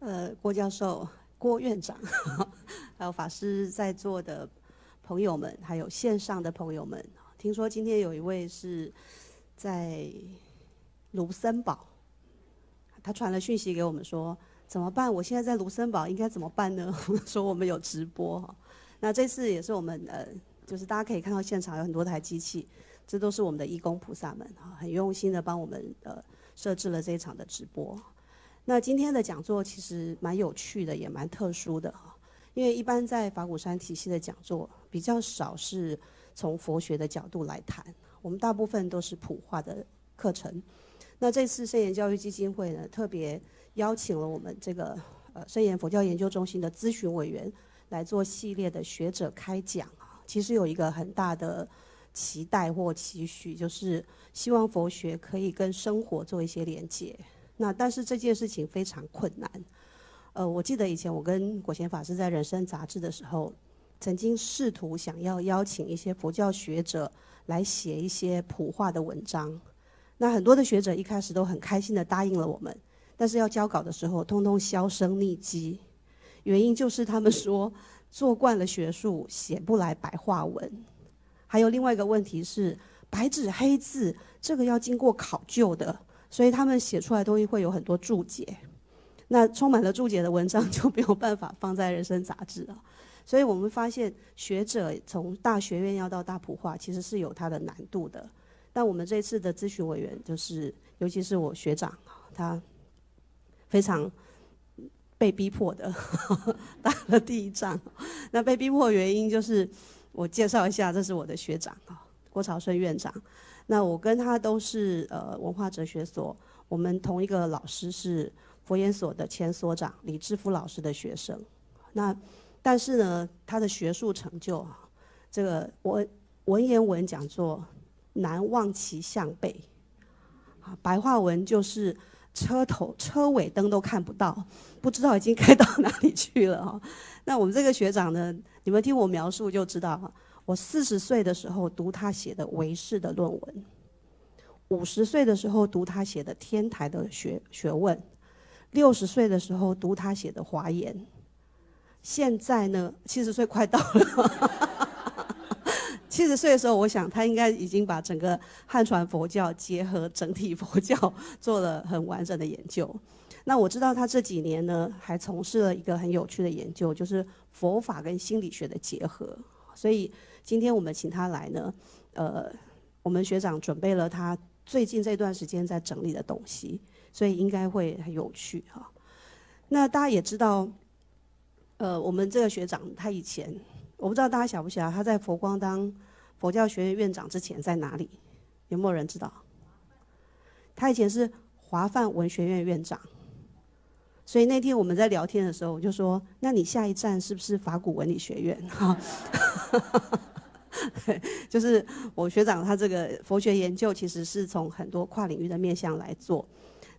呃，郭教授、郭院长，还有法师在座的朋友们，还有线上的朋友们，听说今天有一位是在卢森堡，他传了讯息给我们说怎么办？我现在在卢森堡，应该怎么办呢？说我们有直播哈，那这次也是我们呃，就是大家可以看到现场有很多台机器，这都是我们的义工菩萨们哈，很用心的帮我们呃设置了这一场的直播。那今天的讲座其实蛮有趣的，也蛮特殊的哈。因为一般在法鼓山体系的讲座比较少是从佛学的角度来谈，我们大部分都是普化的课程。那这次圣言教育基金会呢，特别邀请了我们这个呃圣言佛教研究中心的咨询委员来做系列的学者开讲啊。其实有一个很大的期待或期许，就是希望佛学可以跟生活做一些连接。那但是这件事情非常困难，呃，我记得以前我跟果贤法师在《人生》杂志的时候，曾经试图想要邀请一些佛教学者来写一些普化的文章。那很多的学者一开始都很开心的答应了我们，但是要交稿的时候，通通销声匿迹。原因就是他们说，做惯了学术，写不来白话文。还有另外一个问题是，白纸黑字这个要经过考究的。所以他们写出来东西会有很多注解，那充满了注解的文章 就没有办法放在《人生》杂志啊。所以我们发现，学者从大学院要到大普化，其实是有它的难度的。但我们这次的咨询委员，就是尤其是我学长啊，他非常被逼迫的 打了第一仗。那被逼迫的原因就是，我介绍一下，这是我的学长啊，郭朝顺院长。那我跟他都是呃文化哲学所，我们同一个老师是佛研所的前所长李志富老师的学生。那但是呢，他的学术成就，啊，这个文文言文讲座难望其项背，啊，白话文就是车头车尾灯都看不到，不知道已经开到哪里去了哈。那我们这个学长呢，你们听我描述就知道哈。我四十岁的时候读他写的维氏》的论文，五十岁的时候读他写的天台的学学问，六十岁的时候读他写的华严，现在呢七十岁快到了。七十岁的时候，我想他应该已经把整个汉传佛教结合整体佛教做了很完整的研究。那我知道他这几年呢还从事了一个很有趣的研究，就是佛法跟心理学的结合，所以。今天我们请他来呢，呃，我们学长准备了他最近这段时间在整理的东西，所以应该会很有趣哈。那大家也知道，呃，我们这个学长他以前，我不知道大家晓不晓得他在佛光当佛教学院院长之前在哪里？有没有人知道？他以前是华范文学院院长，所以那天我们在聊天的时候，我就说：那你下一站是不是法古文理学院？哈，。就是我学长他这个佛学研究其实是从很多跨领域的面向来做。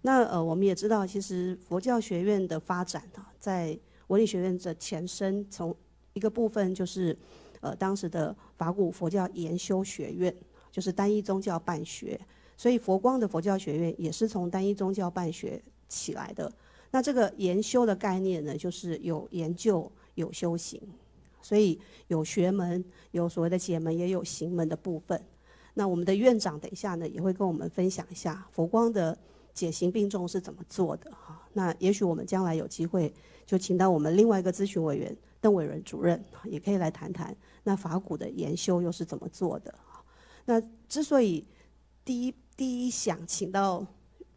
那呃我们也知道，其实佛教学院的发展呢，在文理学院的前身，从一个部分就是呃当时的法古佛教研修学院，就是单一宗教办学。所以佛光的佛教学院也是从单一宗教办学起来的。那这个研修的概念呢，就是有研究有修行。所以有学门，有所谓的解门，也有行门的部分。那我们的院长等一下呢，也会跟我们分享一下佛光的解行并重是怎么做的哈。那也许我们将来有机会就请到我们另外一个咨询委员邓伟仁主任，也可以来谈谈那法鼓的研修又是怎么做的那之所以第一第一想请到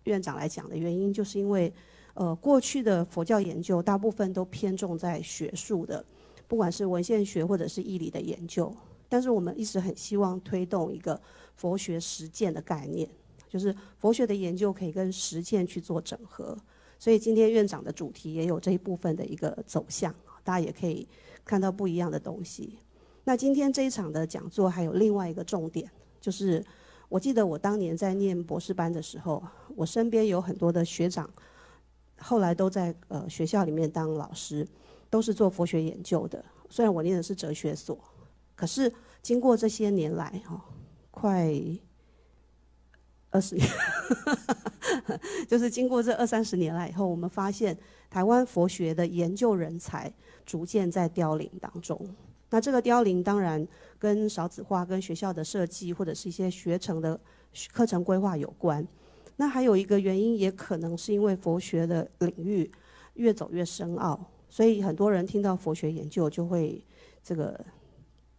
院长来讲的原因，就是因为呃过去的佛教研究大部分都偏重在学术的。不管是文献学或者是义理的研究，但是我们一直很希望推动一个佛学实践的概念，就是佛学的研究可以跟实践去做整合。所以今天院长的主题也有这一部分的一个走向，大家也可以看到不一样的东西。那今天这一场的讲座还有另外一个重点，就是我记得我当年在念博士班的时候，我身边有很多的学长，后来都在呃学校里面当老师。都是做佛学研究的。虽然我念的是哲学所，可是经过这些年来，哈，快二十年，就是经过这二三十年来以后，我们发现台湾佛学的研究人才逐渐在凋零当中。那这个凋零当然跟少子化、跟学校的设计或者是一些学程的课程规划有关。那还有一个原因，也可能是因为佛学的领域越走越深奥。所以很多人听到佛学研究就会这个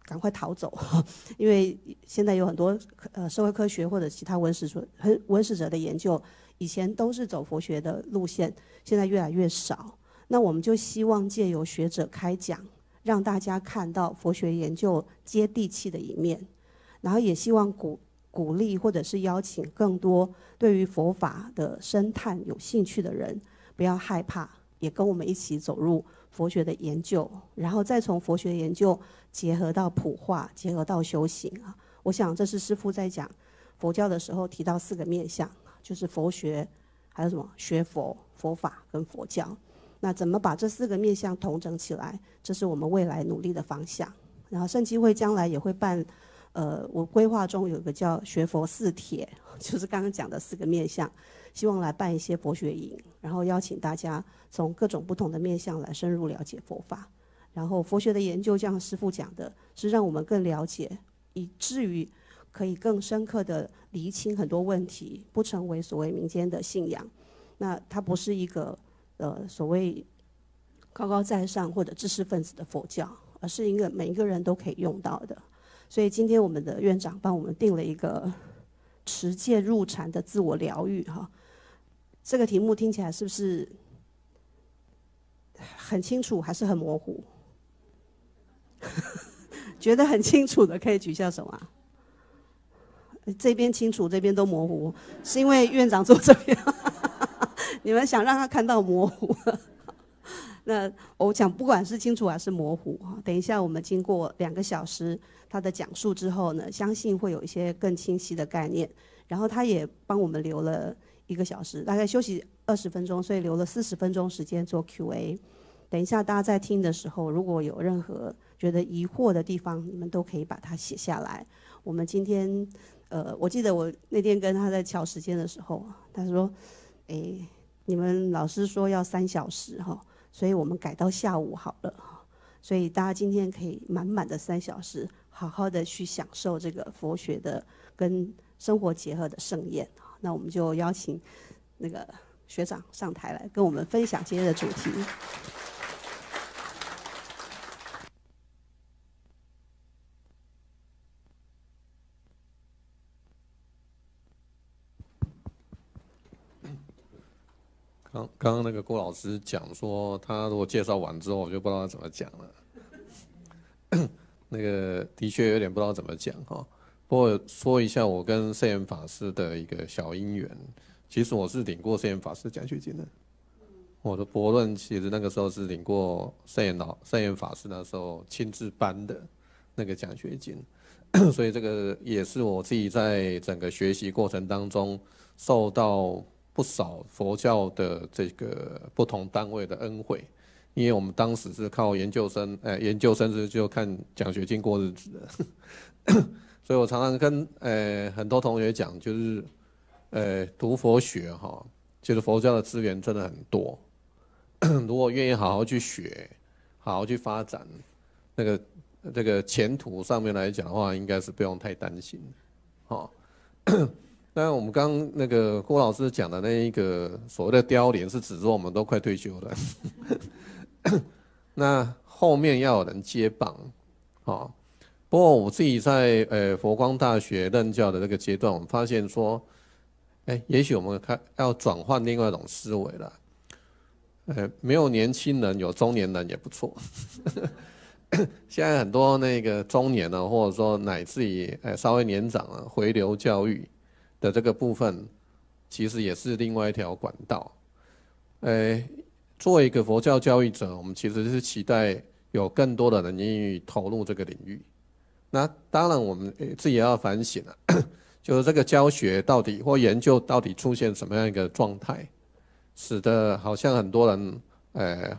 赶快逃走，因为现在有很多呃社会科学或者其他文史所、文史者的研究，以前都是走佛学的路线，现在越来越少。那我们就希望借由学者开讲，让大家看到佛学研究接地气的一面，然后也希望鼓鼓励或者是邀请更多对于佛法的深探有兴趣的人，不要害怕。也跟我们一起走入佛学的研究，然后再从佛学研究结合到普化，结合到修行啊。我想这是师父在讲佛教的时候提到四个面向，就是佛学，还有什么学佛、佛法跟佛教。那怎么把这四个面向统整起来？这是我们未来努力的方向。然后圣机会将来也会办，呃，我规划中有一个叫“学佛四帖，就是刚刚讲的四个面向。希望来办一些佛学营，然后邀请大家从各种不同的面向来深入了解佛法。然后佛学的研究，像师父讲的，是让我们更了解，以至于可以更深刻的厘清很多问题，不成为所谓民间的信仰。那它不是一个呃所谓高高在上或者知识分子的佛教，而是一个每一个人都可以用到的。所以今天我们的院长帮我们定了一个持戒入禅的自我疗愈，哈。这个题目听起来是不是很清楚，还是很模糊？觉得很清楚的可以举下手啊。这边清楚，这边都模糊，是因为院长做这边，你们想让他看到模糊。那我讲不管是清楚还是模糊等一下我们经过两个小时他的讲述之后呢，相信会有一些更清晰的概念。然后他也帮我们留了。一个小时，大概休息二十分钟，所以留了四十分钟时间做 Q&A。等一下，大家在听的时候，如果有任何觉得疑惑的地方，你们都可以把它写下来。我们今天，呃，我记得我那天跟他在调时间的时候，他说：“哎，你们老师说要三小时哈，所以我们改到下午好了所以大家今天可以满满的三小时，好好的去享受这个佛学的跟生活结合的盛宴。那我们就邀请那个学长上台来跟我们分享今天的主题。刚刚那个郭老师讲说，他如果介绍完之后，我就不知道他怎么讲了。那个的确有点不知道怎么讲哈。我说一下我跟圣严法师的一个小因缘。其实我是领过圣严法师奖学金的。我的博论其实那个时候是领过圣严老、圣严法师那时候亲自颁的那个奖学金，所以这个也是我自己在整个学习过程当中受到不少佛教的这个不同单位的恩惠。因为我们当时是靠研究生，哎，研究生是就看奖学金过日子的。所以我常常跟呃很多同学讲，就是，呃，读佛学哈，就是佛教的资源真的很多，如果愿意好好去学，好好去发展，那个这个前途上面来讲的话，应该是不用太担心，好。当然我们刚那个郭老师讲的那一个所谓的凋零，是指说我们都快退休了，那后面要有人接棒，哦。不过我自己在呃佛光大学任教的这个阶段，我们发现说，哎，也许我们看要转换另外一种思维了。呃，没有年轻人有中年人也不错。现在很多那个中年呢，或者说乃至于哎稍微年长了回流教育的这个部分，其实也是另外一条管道。哎，作为一个佛教教育者，我们其实是期待有更多的人愿意投入这个领域。那当然，我们自己也要反省了，就是这个教学到底或研究到底出现什么样一个状态，使得好像很多人，诶，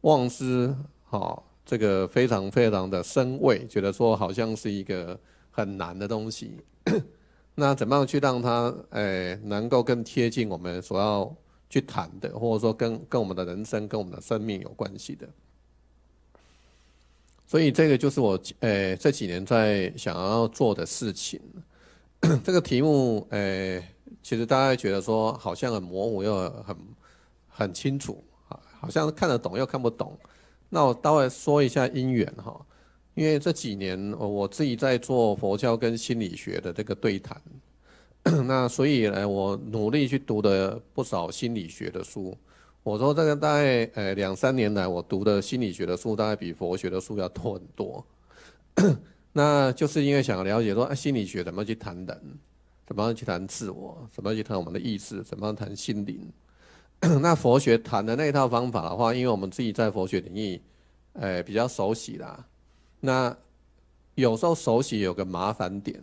望之哈，这个非常非常的生畏，觉得说好像是一个很难的东西。那怎么样去让它，诶，能够更贴近我们所要去谈的，或者说跟跟我们的人生、跟我们的生命有关系的？所以这个就是我诶这几年在想要做的事情。这个题目诶，其实大家觉得说好像很模糊又很很清楚啊，好像看得懂又看不懂。那我待会说一下因缘哈，因为这几年我自己在做佛教跟心理学的这个对谈，那所以呢，我努力去读的不少心理学的书。我说这个大概，呃，两三年来，我读的心理学的书大概比佛学的书要多很多。那就是因为想了解说心理学怎么去谈人，怎么去谈自我，怎么去谈我们的意识，怎么谈心灵。那佛学谈的那套方法的话，因为我们自己在佛学领域，哎，比较熟悉啦。那有时候熟悉有个麻烦点，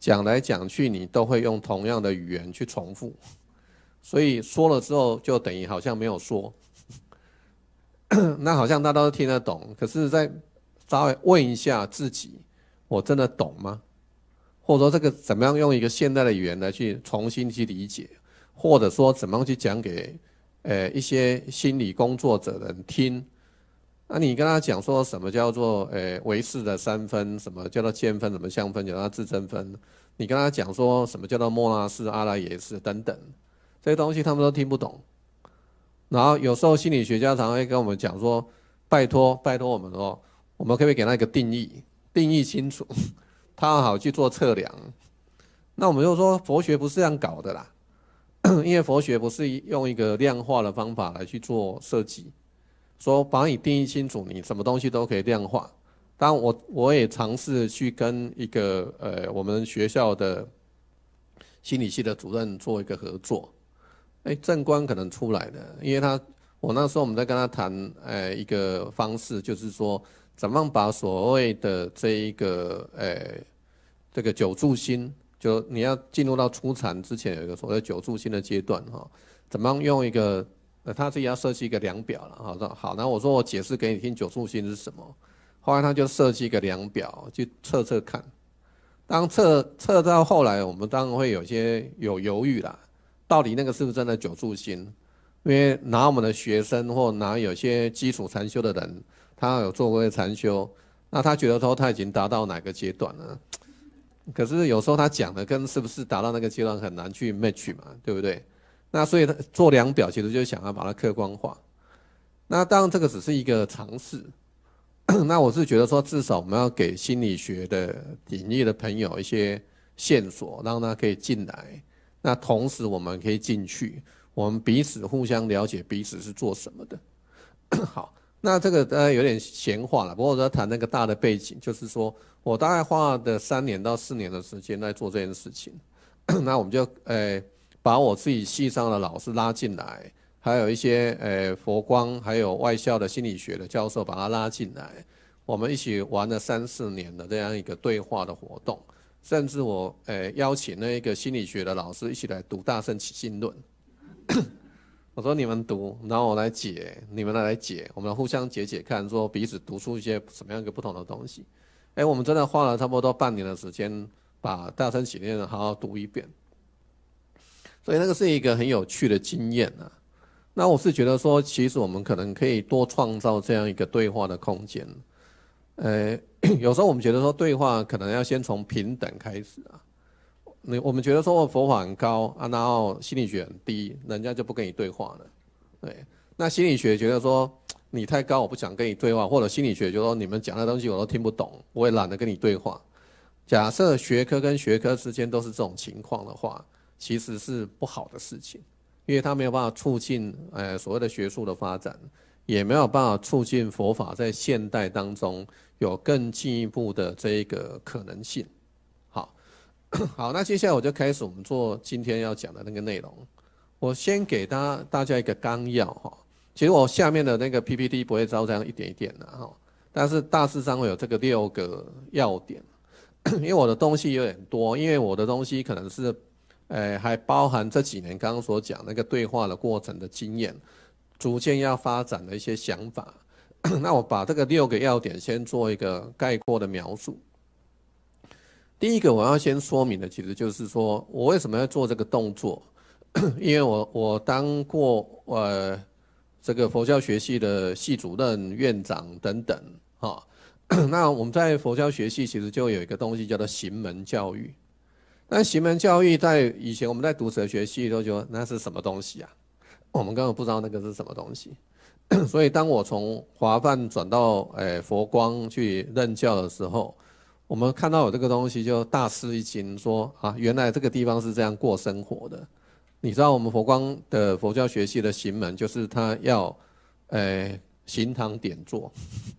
讲来讲去，你都会用同样的语言去重复。所以说了之后，就等于好像没有说。那好像大家都听得懂，可是再稍微问一下自己：我真的懂吗？或者说这个怎么样用一个现代的语言来去重新去理解？或者说怎么样去讲给呃一些心理工作者人听？那你跟他讲说什么叫做呃维氏的三分，什么叫做见分，什么相分，有那自增分？你跟他讲说什么叫做莫拉斯阿拉耶斯等等。这些东西他们都听不懂，然后有时候心理学家常会跟我们讲说：“拜托，拜托我们哦，我们可不可以给他一个定义，定义清楚，他好去做测量。”那我们就说佛学不是这样搞的啦，因为佛学不是用一个量化的方法来去做设计，说把你定义清楚，你什么东西都可以量化。当然，我我也尝试去跟一个呃，我们学校的心理系的主任做一个合作。哎，正官可能出来的，因为他，我那时候我们在跟他谈，哎，一个方式就是说，怎么样把所谓的这一个，哎，这个九住心，就你要进入到出产之前有一个所谓九住心的阶段哈，怎么样用一个，他自己要设计一个量表了，好，那好，那我说我解释给你听九住心是什么，后来他就设计一个量表去测测看，当测测到后来，我们当然会有些有犹豫啦。到底那个是不是真的久住心？因为拿我们的学生或拿有些基础禅修的人，他有做过禅修，那他觉得说他已经达到哪个阶段了？可是有时候他讲的跟是不是达到那个阶段很难去 match 嘛，对不对？那所以他做量表，其实就想要把它客观化。那当然这个只是一个尝试。那我是觉得说，至少我们要给心理学的领域的朋友一些线索，让他可以进来。那同时，我们可以进去，我们彼此互相了解，彼此是做什么的。好，那这个呃有点闲话了，不过我在谈那个大的背景，就是说我大概花了三年到四年的时间在做这件事情。那我们就呃把我自己系上的老师拉进来，还有一些呃佛光还有外校的心理学的教授把他拉进来，我们一起玩了三四年的这样一个对话的活动。甚至我诶邀请那一个心理学的老师一起来读《大圣起心论》，我说你们读，然后我来解，你们来解，我们互相解解看，说彼此读出一些什么样一个不同的东西。哎，我们真的花了差不多半年的时间，把《大圣起念论》好好读一遍。所以那个是一个很有趣的经验啊。那我是觉得说，其实我们可能可以多创造这样一个对话的空间。呃，有时候我们觉得说对话可能要先从平等开始啊。你我们觉得说佛法很高啊，然后心理学很低，人家就不跟你对话了。对，那心理学觉得说你太高，我不想跟你对话，或者心理学就说你们讲的东西我都听不懂，我也懒得跟你对话。假设学科跟学科之间都是这种情况的话，其实是不好的事情，因为它没有办法促进呃所谓的学术的发展。也没有办法促进佛法在现代当中有更进一步的这个可能性。好，好，那接下来我就开始我们做今天要讲的那个内容。我先给大家大家一个纲要哈，其实我下面的那个 PPT 不会照这样一点一点的哈，但是大致上会有这个六个要点。因为我的东西有点多，因为我的东西可能是，诶，还包含这几年刚刚所讲那个对话的过程的经验。逐渐要发展的一些想法，那我把这个六个要点先做一个概括的描述。第一个我要先说明的，其实就是说，我为什么要做这个动作，因为我我当过呃这个佛教学系的系主任、院长等等哈，那我们在佛教学系其实就有一个东西叫做行门教育，那行门教育在以前我们在读哲学系都就得那是什么东西啊？我们根本不知道那个是什么东西，所以当我从华梵转到诶佛光去任教的时候，我们看到有这个东西就大吃一惊，说啊，原来这个地方是这样过生活的。你知道我们佛光的佛教学系的行门，就是他要诶行堂点坐，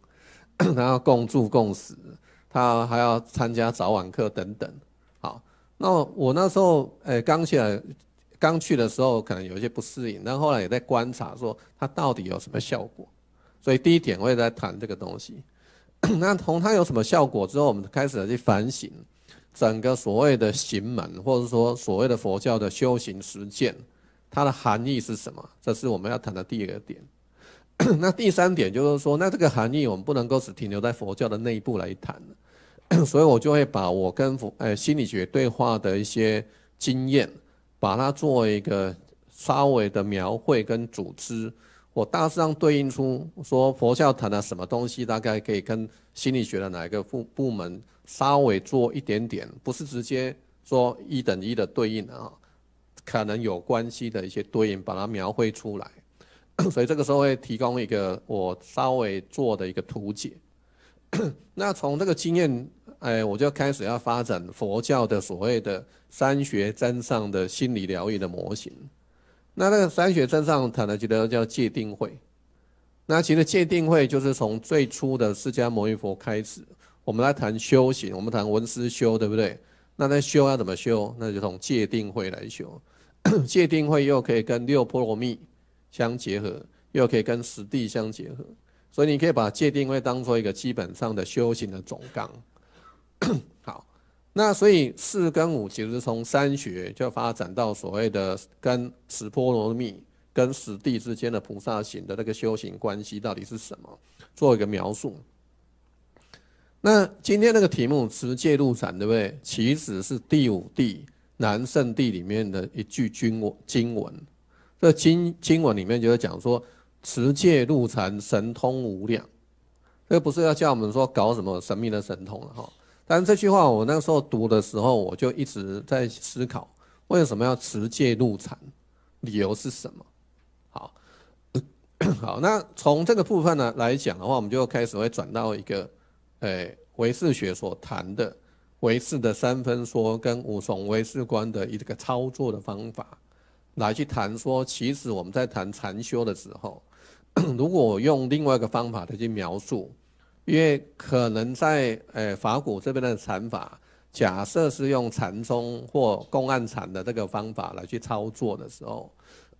他要共住共食，他还要参加早晚课等等。好，那我那时候诶刚起来。刚去的时候可能有一些不适应，但后来也在观察，说它到底有什么效果。所以第一点我也在谈这个东西。那同它有什么效果之后，我们开始去反省整个所谓的行门，或者说所谓的佛教的修行实践，它的含义是什么？这是我们要谈的第二个点。那第三点就是说，那这个含义我们不能够只停留在佛教的内部来谈，所以我就会把我跟佛诶心理学对话的一些经验。把它做一个稍微的描绘跟组织，我大致上对应出说佛教谈的什么东西，大概可以跟心理学的哪一个部部门稍微做一点点，不是直接说一等一的对应啊，可能有关系的一些对应，把它描绘出来。所以这个时候会提供一个我稍微做的一个图解。那从这个经验，哎，我就开始要发展佛教的所谓的三学真上的心理疗愈的模型。那那个三学真上，坦白得叫界定会。那其实界定会就是从最初的释迦牟尼佛开始，我们来谈修行，我们谈文思修，对不对？那那修要怎么修？那就从界定会来修。界 定会又可以跟六波罗蜜相结合，又可以跟实地相结合。所以你可以把界定会当做一个基本上的修行的总纲。好，那所以四跟五其实从三学就发展到所谓的跟十波罗蜜跟十地之间的菩萨行的那个修行关系到底是什么，做一个描述。那今天那个题目持戒入禅》，对不对？其实是第五地南圣地里面的一句经文。经文这经经文里面就是讲说。持戒入禅，神通无量。这不是要叫我们说搞什么神秘的神通了哈。但是这句话我那时候读的时候，我就一直在思考，为什么要持戒入禅？理由是什么？好，好，那从这个部分呢来讲的话，我们就开始会转到一个，诶，唯识学所谈的唯识的三分说跟五种唯识观的一个操作的方法，来去谈说，其实我们在谈禅修的时候。如果我用另外一个方法来去描述，因为可能在呃法鼓这边的禅法，假设是用禅宗或公案禅的这个方法来去操作的时候，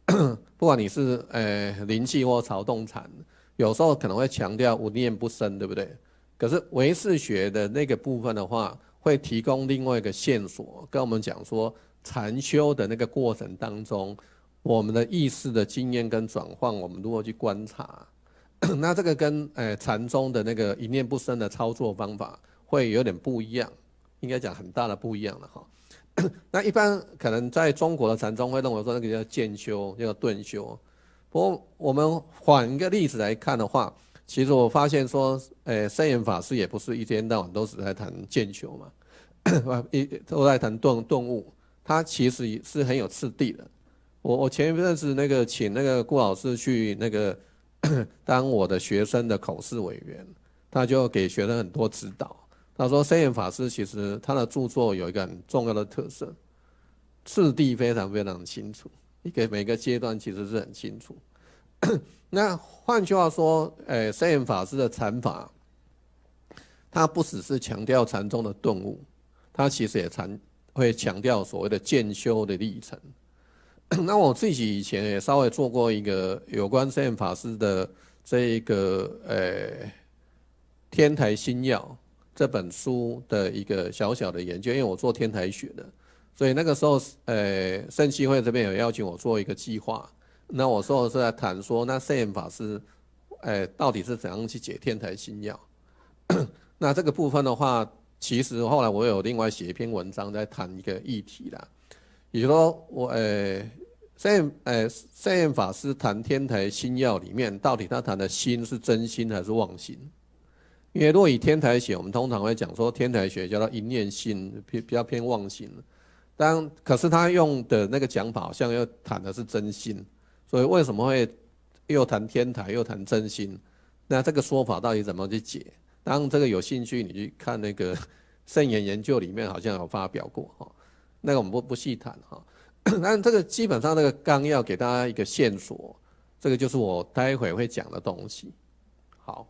不管你是呃灵气或潮动禅，有时候可能会强调无念不生，对不对？可是唯识学的那个部分的话，会提供另外一个线索，跟我们讲说禅修的那个过程当中。我们的意识的经验跟转换，我们如何去观察，那这个跟诶禅宗的那个一念不生的操作方法会有点不一样，应该讲很大的不一样了哈。那一般可能在中国的禅宗会认为说那个叫渐修，叫顿修。不过我们换一个例子来看的话，其实我发现说，诶三眼法师也不是一天到晚都是在谈渐修嘛，一都在谈顿顿悟，他其实是很有次第的。我我前一阵子那个请那个顾老师去那个 当我的学生的口试委员，他就给学生很多指导。他说：三眼法师其实他的著作有一个很重要的特色，次第非常非常清楚，一个每个阶段其实是很清楚。那换句话说，诶，三眼法师的禅法，他不只是强调禅宗的顿悟，他其实也禅会强调所谓的渐修的历程。那我自己以前也稍微做过一个有关圣严法师的这一个呃天台新耀》这本书的一个小小的研究，因为我做天台学的，所以那个时候呃圣希会这边有邀请我做一个计划，那我说是在谈说那圣严法师哎到底是怎样去解天台新耀》？那这个部分的话，其实后来我有另外写一篇文章在谈一个议题啦。比如说我诶，善诶圣言法师谈天台心要里面，到底他谈的心是真心还是妄心？因为若以天台学，我们通常会讲说天台学叫做一念心，偏比较偏妄心。但可是他用的那个讲法，好像又谈的是真心，所以为什么会又谈天台又谈真心？那这个说法到底怎么去解？当这个有兴趣，你去看那个圣言研究里面，好像有发表过哈。那个我们不不细谈哈，但这个基本上那个纲要给大家一个线索，这个就是我待会会讲的东西。好，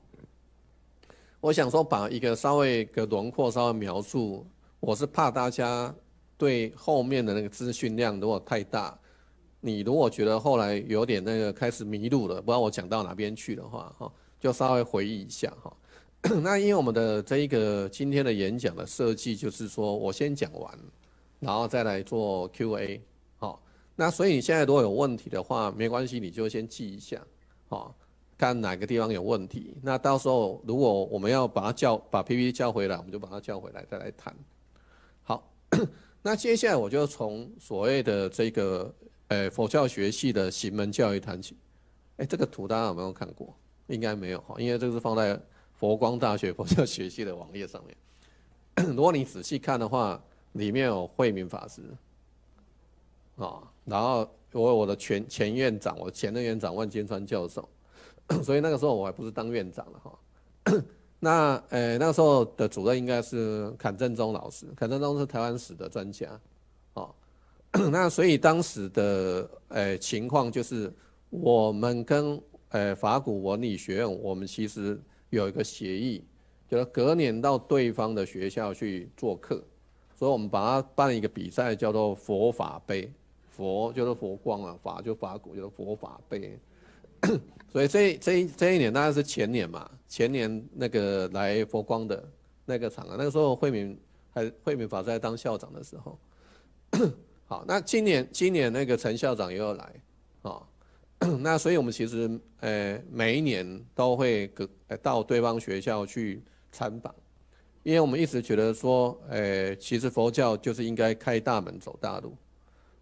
我想说把一个稍微个轮廓稍微描述，我是怕大家对后面的那个资讯量如果太大，你如果觉得后来有点那个开始迷路了，不知道我讲到哪边去的话哈，就稍微回忆一下哈。那因为我们的这一个今天的演讲的设计就是说我先讲完。然后再来做 Q&A，好，那所以你现在如果有问题的话，没关系，你就先记一下，好，看哪个地方有问题。那到时候如果我们要把它叫，把 PPT 叫回来，我们就把它叫回来再来谈。好，那接下来我就从所谓的这个，呃，佛教学系的行门教育谈起。哎，这个图大家有没有看过？应该没有，因为这个是放在佛光大学佛教学系的网页上面。如果你仔细看的话，里面有慧明法师，啊，然后我我的前前院长，我前任院长万金川教授，所以那个时候我还不是当院长了哈。那呃那个时候的主任应该是阚正忠老师，阚正忠是台湾史的专家，哦，那所以当时的呃情况就是我们跟呃法古文理学院，我们其实有一个协议，就是隔年到对方的学校去做客。所以我们把它办一个比赛，叫做佛法杯。佛就是佛光啊，法就法鼓，就是佛法杯。所以这这这一年，当然是前年嘛。前年那个来佛光的那个场啊，那个时候慧明还慧明法师在当校长的时候。好，那今年今年那个陈校长又要来啊。那所以我们其实呃每一年都会个到对方学校去参访。因为我们一直觉得说，诶，其实佛教就是应该开大门走大路，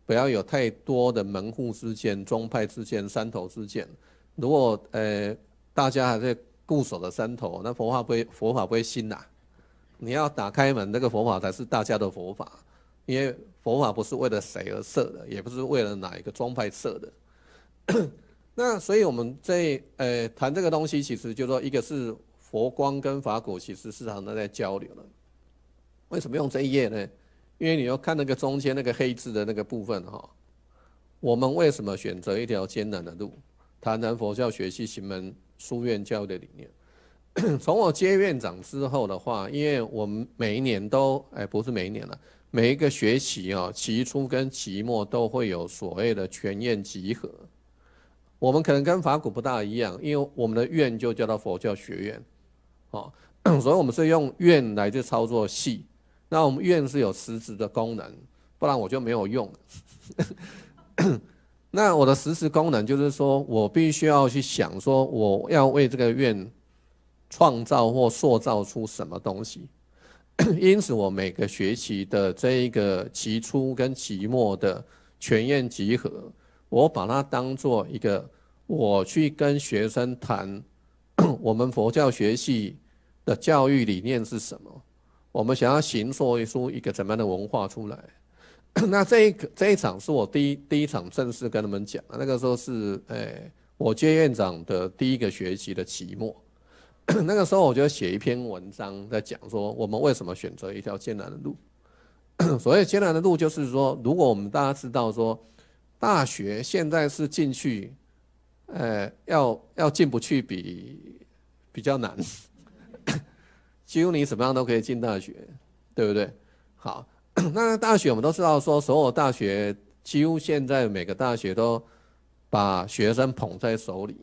不要有太多的门户之见、宗派之见、山头之见。如果，诶，大家还在固守的山头，那佛法不会佛法不会兴呐。你要打开门，那个佛法才是大家的佛法。因为佛法不是为了谁而设的，也不是为了哪一个宗派设的。那所以我们在，诶，谈这个东西，其实就说一个是。佛光跟法鼓其实是常常在交流的，为什么用这一页呢？因为你要看那个中间那个黑字的那个部分哈。我们为什么选择一条艰难的路？谈谈佛教学习行门书院教育的理念。从我接院长之后的话，因为我们每一年都哎，不是每一年了，每一个学期啊，期初跟期末都会有所谓的全院集合。我们可能跟法鼓不大一样，因为我们的院就叫做佛教学院。哦，所以我们是用愿来去操作系，那我们院是有实质的功能，不然我就没有用。那我的实质功能就是说我必须要去想说，我要为这个院创造或塑造出什么东西。因此，我每个学期的这一个期初跟期末的全院集合，我把它当做一个，我去跟学生谈 我们佛教学系。的教育理念是什么？我们想要行一出一个怎么样的文化出来？那这一个这一场是我第一第一场正式跟他们讲，那个时候是诶我接院长的第一个学期的期末，那个时候我就写一篇文章在讲说我们为什么选择一条艰难的路。所谓艰难的路，就是说如果我们大家知道说大学现在是进去，诶要要进不去比比较难。几乎你怎么样都可以进大学，对不对？好，那大学我们都知道，说所有大学几乎现在每个大学都把学生捧在手里，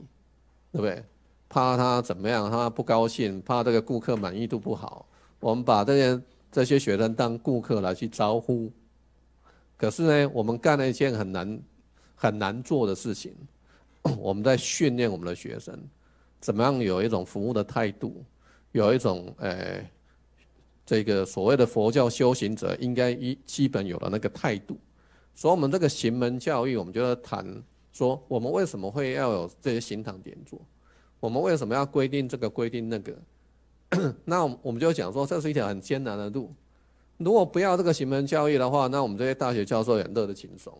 对不对？怕他怎么样，他不高兴，怕这个顾客满意度不好。我们把这些这些学生当顾客来去招呼。可是呢，我们干了一件很难很难做的事情，我们在训练我们的学生，怎么样有一种服务的态度。有一种诶，这个所谓的佛教修行者应该一基本有了那个态度，所以，我们这个行门教育，我们就要谈说，我们为什么会要有这些行堂点坐，我们为什么要规定这个规定那个？那我们就讲说，这是一条很艰难的路。如果不要这个行门教育的话，那我们这些大学教授也乐得轻松。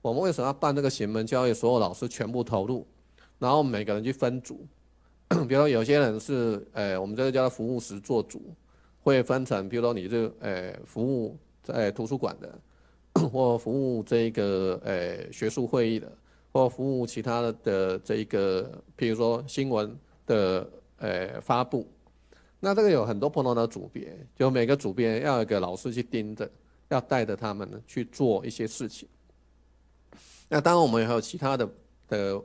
我们为什么要办这个行门教育？所有老师全部投入，然后每个人去分组。比如说，有些人是诶，我们这个叫服务时做主，会分成，比如说你这诶服务在图书馆的，或服务这个诶学术会议的，或服务其他的这个，譬如说新闻的诶发布，那这个有很多不同的组别，就每个组别要一个老师去盯着，要带着他们去做一些事情。那当然，我们也有其他的的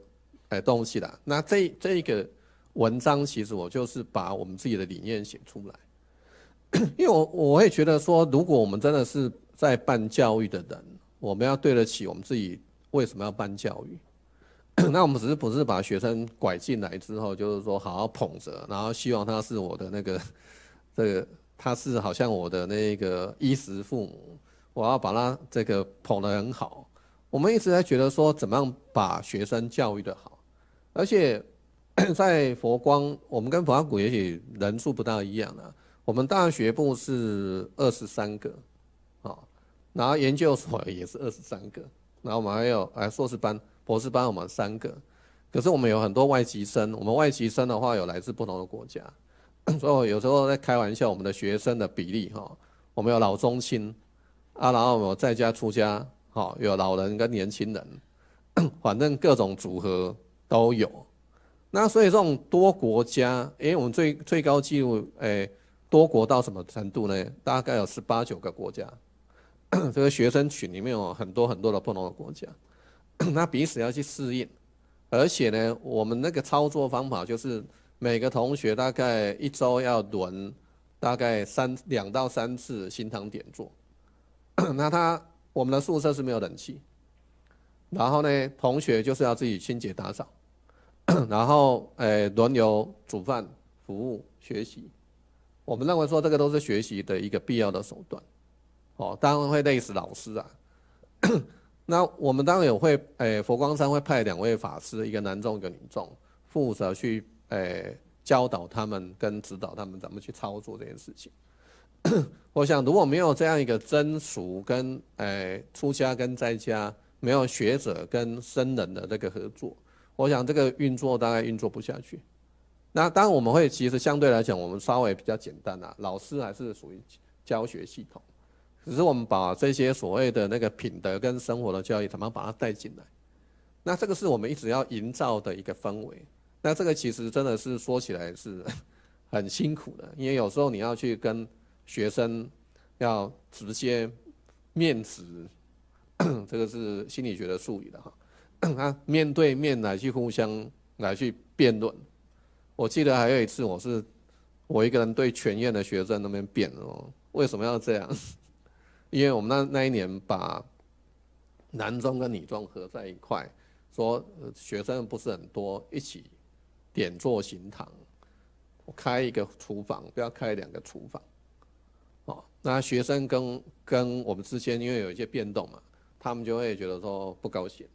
诶东西的，那这这一个。文章其实我就是把我们自己的理念写出来，因为我我会觉得说，如果我们真的是在办教育的人，我们要对得起我们自己为什么要办教育。那我们只是不是把学生拐进来之后，就是说好好捧着，然后希望他是我的那个 这个他是好像我的那个衣食父母，我要把他这个捧得很好。我们一直在觉得说，怎么样把学生教育的好，而且。在佛光，我们跟佛光古也许人数不大一样啊。我们大学部是二十三个，啊，然后研究所也是二十三个，然后我们还有哎硕士班、博士班，我们三个。可是我们有很多外籍生，我们外籍生的话有来自不同的国家，所以有时候在开玩笑，我们的学生的比例哈，我们有老中青啊，然后有在家出家，好有老人跟年轻人，反正各种组合都有。那所以这种多国家，为我们最最高纪录，哎，多国到什么程度呢？大概有十八九个国家，这个学生群里面有很多很多的不同的国家，那彼此要去适应，而且呢，我们那个操作方法就是每个同学大概一周要轮大概三两到三次新堂点做。那他我们的宿舍是没有冷气，然后呢，同学就是要自己清洁打扫。然后，诶，轮流煮饭、服务、学习，我们认为说这个都是学习的一个必要的手段。哦，当然会累死老师啊。那我们当然也会，诶，佛光山会派两位法师，一个男众，一个女众，负责去，诶，教导他们跟指导他们怎么去操作这件事情。我想，如果没有这样一个真俗跟，诶，出家跟在家，没有学者跟僧人的这个合作，我想这个运作大概运作不下去。那当然我们会，其实相对来讲，我们稍微比较简单啦。老师还是属于教学系统，只是我们把这些所谓的那个品德跟生活的教育，怎么把它带进来？那这个是我们一直要营造的一个氛围。那这个其实真的是说起来是很辛苦的，因为有时候你要去跟学生要直接面子，这个是心理学的术语的哈。啊，面对面来去互相来去辩论。我记得还有一次，我是我一个人对全院的学生那边辩哦，为什么要这样？因为我们那那一年把男装跟女装合在一块，说学生不是很多，一起点坐行堂，开一个厨房，不要开两个厨房。哦，那学生跟跟我们之间因为有一些变动嘛，他们就会觉得说不高兴。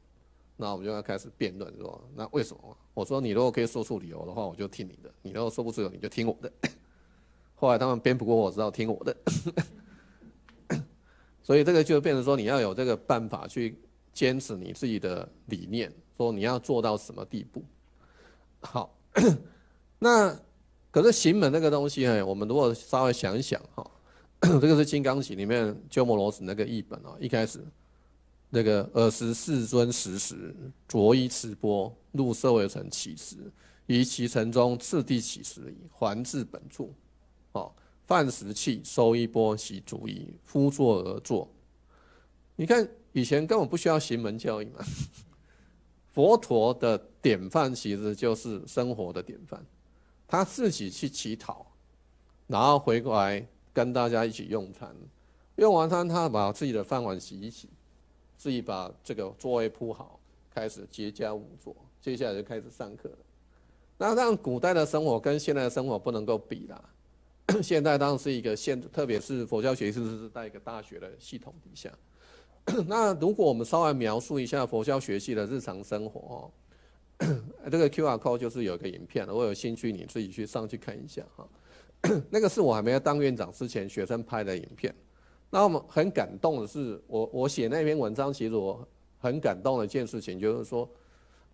那我们就要开始辩论，说那为什么？我说你如果可以说出理由的话，我就听你的；你如果说不出理由，你就听我的。后来他们编不过我，只好听我的。所以这个就变成说，你要有这个办法去坚持你自己的理念，说你要做到什么地步。好，那可是行门那个东西，呢？我们如果稍微想一想，哈，这个是《金刚经》里面鸠摩罗什那个译本哦，一开始。那个尔时世尊食时着衣持钵入舍卫城乞食于其城中次第乞食还至本处，哦，饭食讫收衣钵洗足衣，敷坐而坐。你看，以前根本不需要行门教育嘛。佛陀的典范其实就是生活的典范，他自己去乞讨，然后回过来跟大家一起用餐，用完餐他把自己的饭碗洗一洗。自己把这个座位铺好，开始结家五座，接下来就开始上课了。那让古代的生活跟现在的生活不能够比啦。现在当然是一个现，特别是佛教学系，是在一个大学的系统底下。那如果我们稍微描述一下佛教学系的日常生活，哦，这个 QR code 就是有一个影片，我有兴趣，你自己去上去看一下哈。那个是我还没有当院长之前，学生拍的影片。那我们很感动的是，我我写那篇文章，其实我很感动的一件事情，就是说，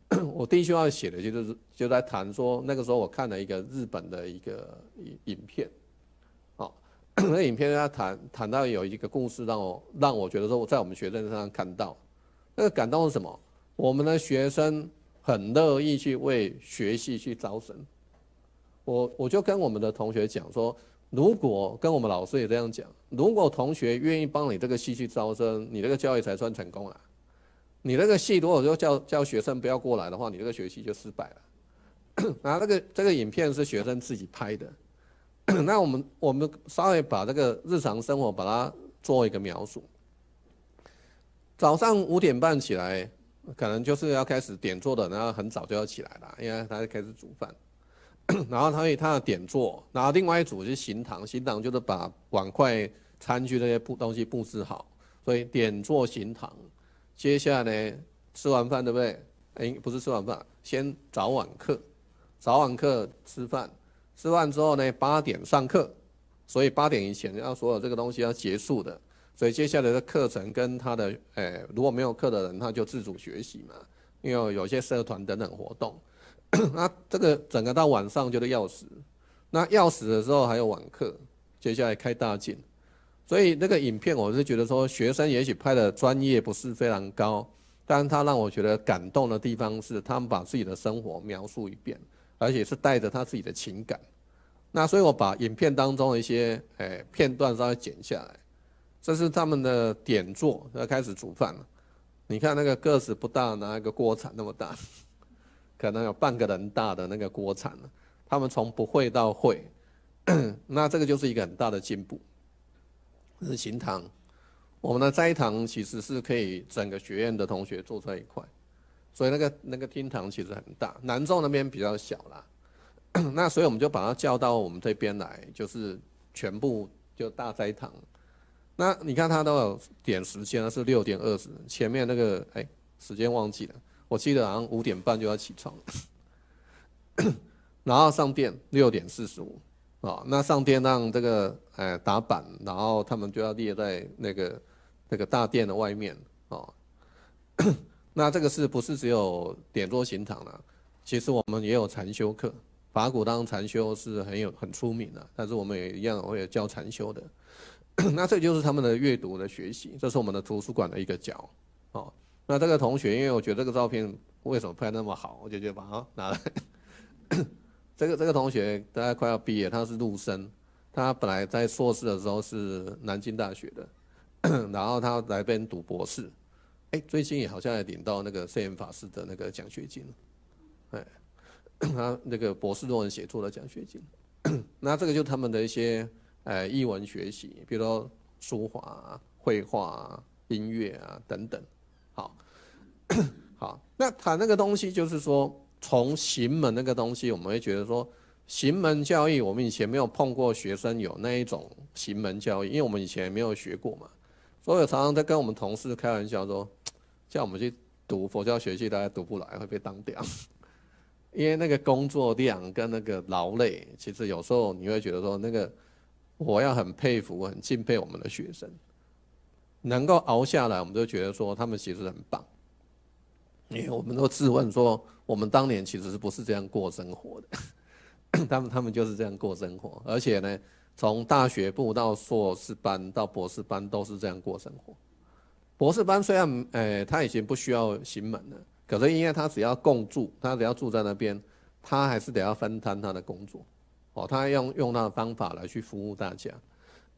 我第一句话写的，就是就在谈说，那个时候我看了一个日本的一个影片，好，那影片他谈谈到有一个故事让我让我觉得说，在我们学生身上看到，那个感动是什么？我们的学生很乐意去为学习去招生，我我就跟我们的同学讲说。如果跟我们老师也这样讲，如果同学愿意帮你这个系去招生，你这个教育才算成功啦。你那个系如果说叫叫学生不要过来的话，你这个学习就失败了。然后这个这个影片是学生自己拍的，那我们我们稍微把这个日常生活把它做一个描述。早上五点半起来，可能就是要开始点坐的，然后很早就要起来了，因为他就开始煮饭。然后他他的点座。然后另外一组是行堂，行堂就是把碗筷、餐具这些布东西布置好。所以点座行堂，接下来呢吃完饭对不对？哎，不是吃完饭，先早晚课，早晚课吃饭，吃饭之后呢八点上课，所以八点以前要所有这个东西要结束的。所以接下来的课程跟他的，哎，如果没有课的人他就自主学习嘛，因为有些社团等等活动。那这个整个到晚上就是要死，那要死的时候还有晚课，接下来开大镜，所以那个影片我是觉得说学生也许拍的专业不是非常高，但他让我觉得感动的地方是他们把自己的生活描述一遍，而且是带着他自己的情感。那所以我把影片当中的一些诶片段稍微剪下来，这是他们的点做要开始煮饭了，你看那个个子不大，拿一个锅铲那么大。可能有半个人大的那个锅铲了，他们从不会到会，那这个就是一个很大的进步。日行堂，我们的斋堂其实是可以整个学院的同学坐在一块，所以那个那个厅堂其实很大，南中那边比较小啦。那所以我们就把它叫到我们这边来，就是全部就大斋堂。那你看它都有点时间了，是六点二十，前面那个哎时间忘记了。我记得好像五点半就要起床，然后上殿六点四十五啊。那上殿让这个呃打板，然后他们就要列在那个那个大殿的外面啊。那这个是不是只有点桌行堂呢？其实我们也有禅修课，法鼓当禅修是很有很出名的，但是我们也一样会有教禅修的。那这就是他们的阅读的学习，这是我们的图书馆的一个角啊。那这个同学，因为我觉得这个照片为什么拍那么好，我就觉得把啊拿来。这个这个同学，大家快要毕业，他是陆生，他本来在硕士的时候是南京大学的，然后他来边读博士，哎，最近也好像也领到那个 CM 法师的那个奖学金，哎，他那个博士论文写作的奖学金。那这个就他们的一些呃译文学习，比如说书法、绘画、音乐啊等等。好，好，那谈那个东西，就是说，从行门那个东西，我们会觉得说，行门教育，我们以前没有碰过，学生有那一种行门教育，因为我们以前没有学过嘛，所以常常在跟我们同事开玩笑说，叫我们去读佛教学系，大家读不来会被当掉，因为那个工作量跟那个劳累，其实有时候你会觉得说，那个我要很佩服、很敬佩我们的学生。能够熬下来，我们都觉得说他们其实很棒。因为我们都质问说，我们当年其实是不是这样过生活的？他们他们就是这样过生活，而且呢，从大学部到硕士班到博士班都是这样过生活。博士班虽然，哎，他已经不需要行门了，可是因为他只要共住，他只要住在那边，他还是得要分摊他的工作，哦，他用用他的方法来去服务大家。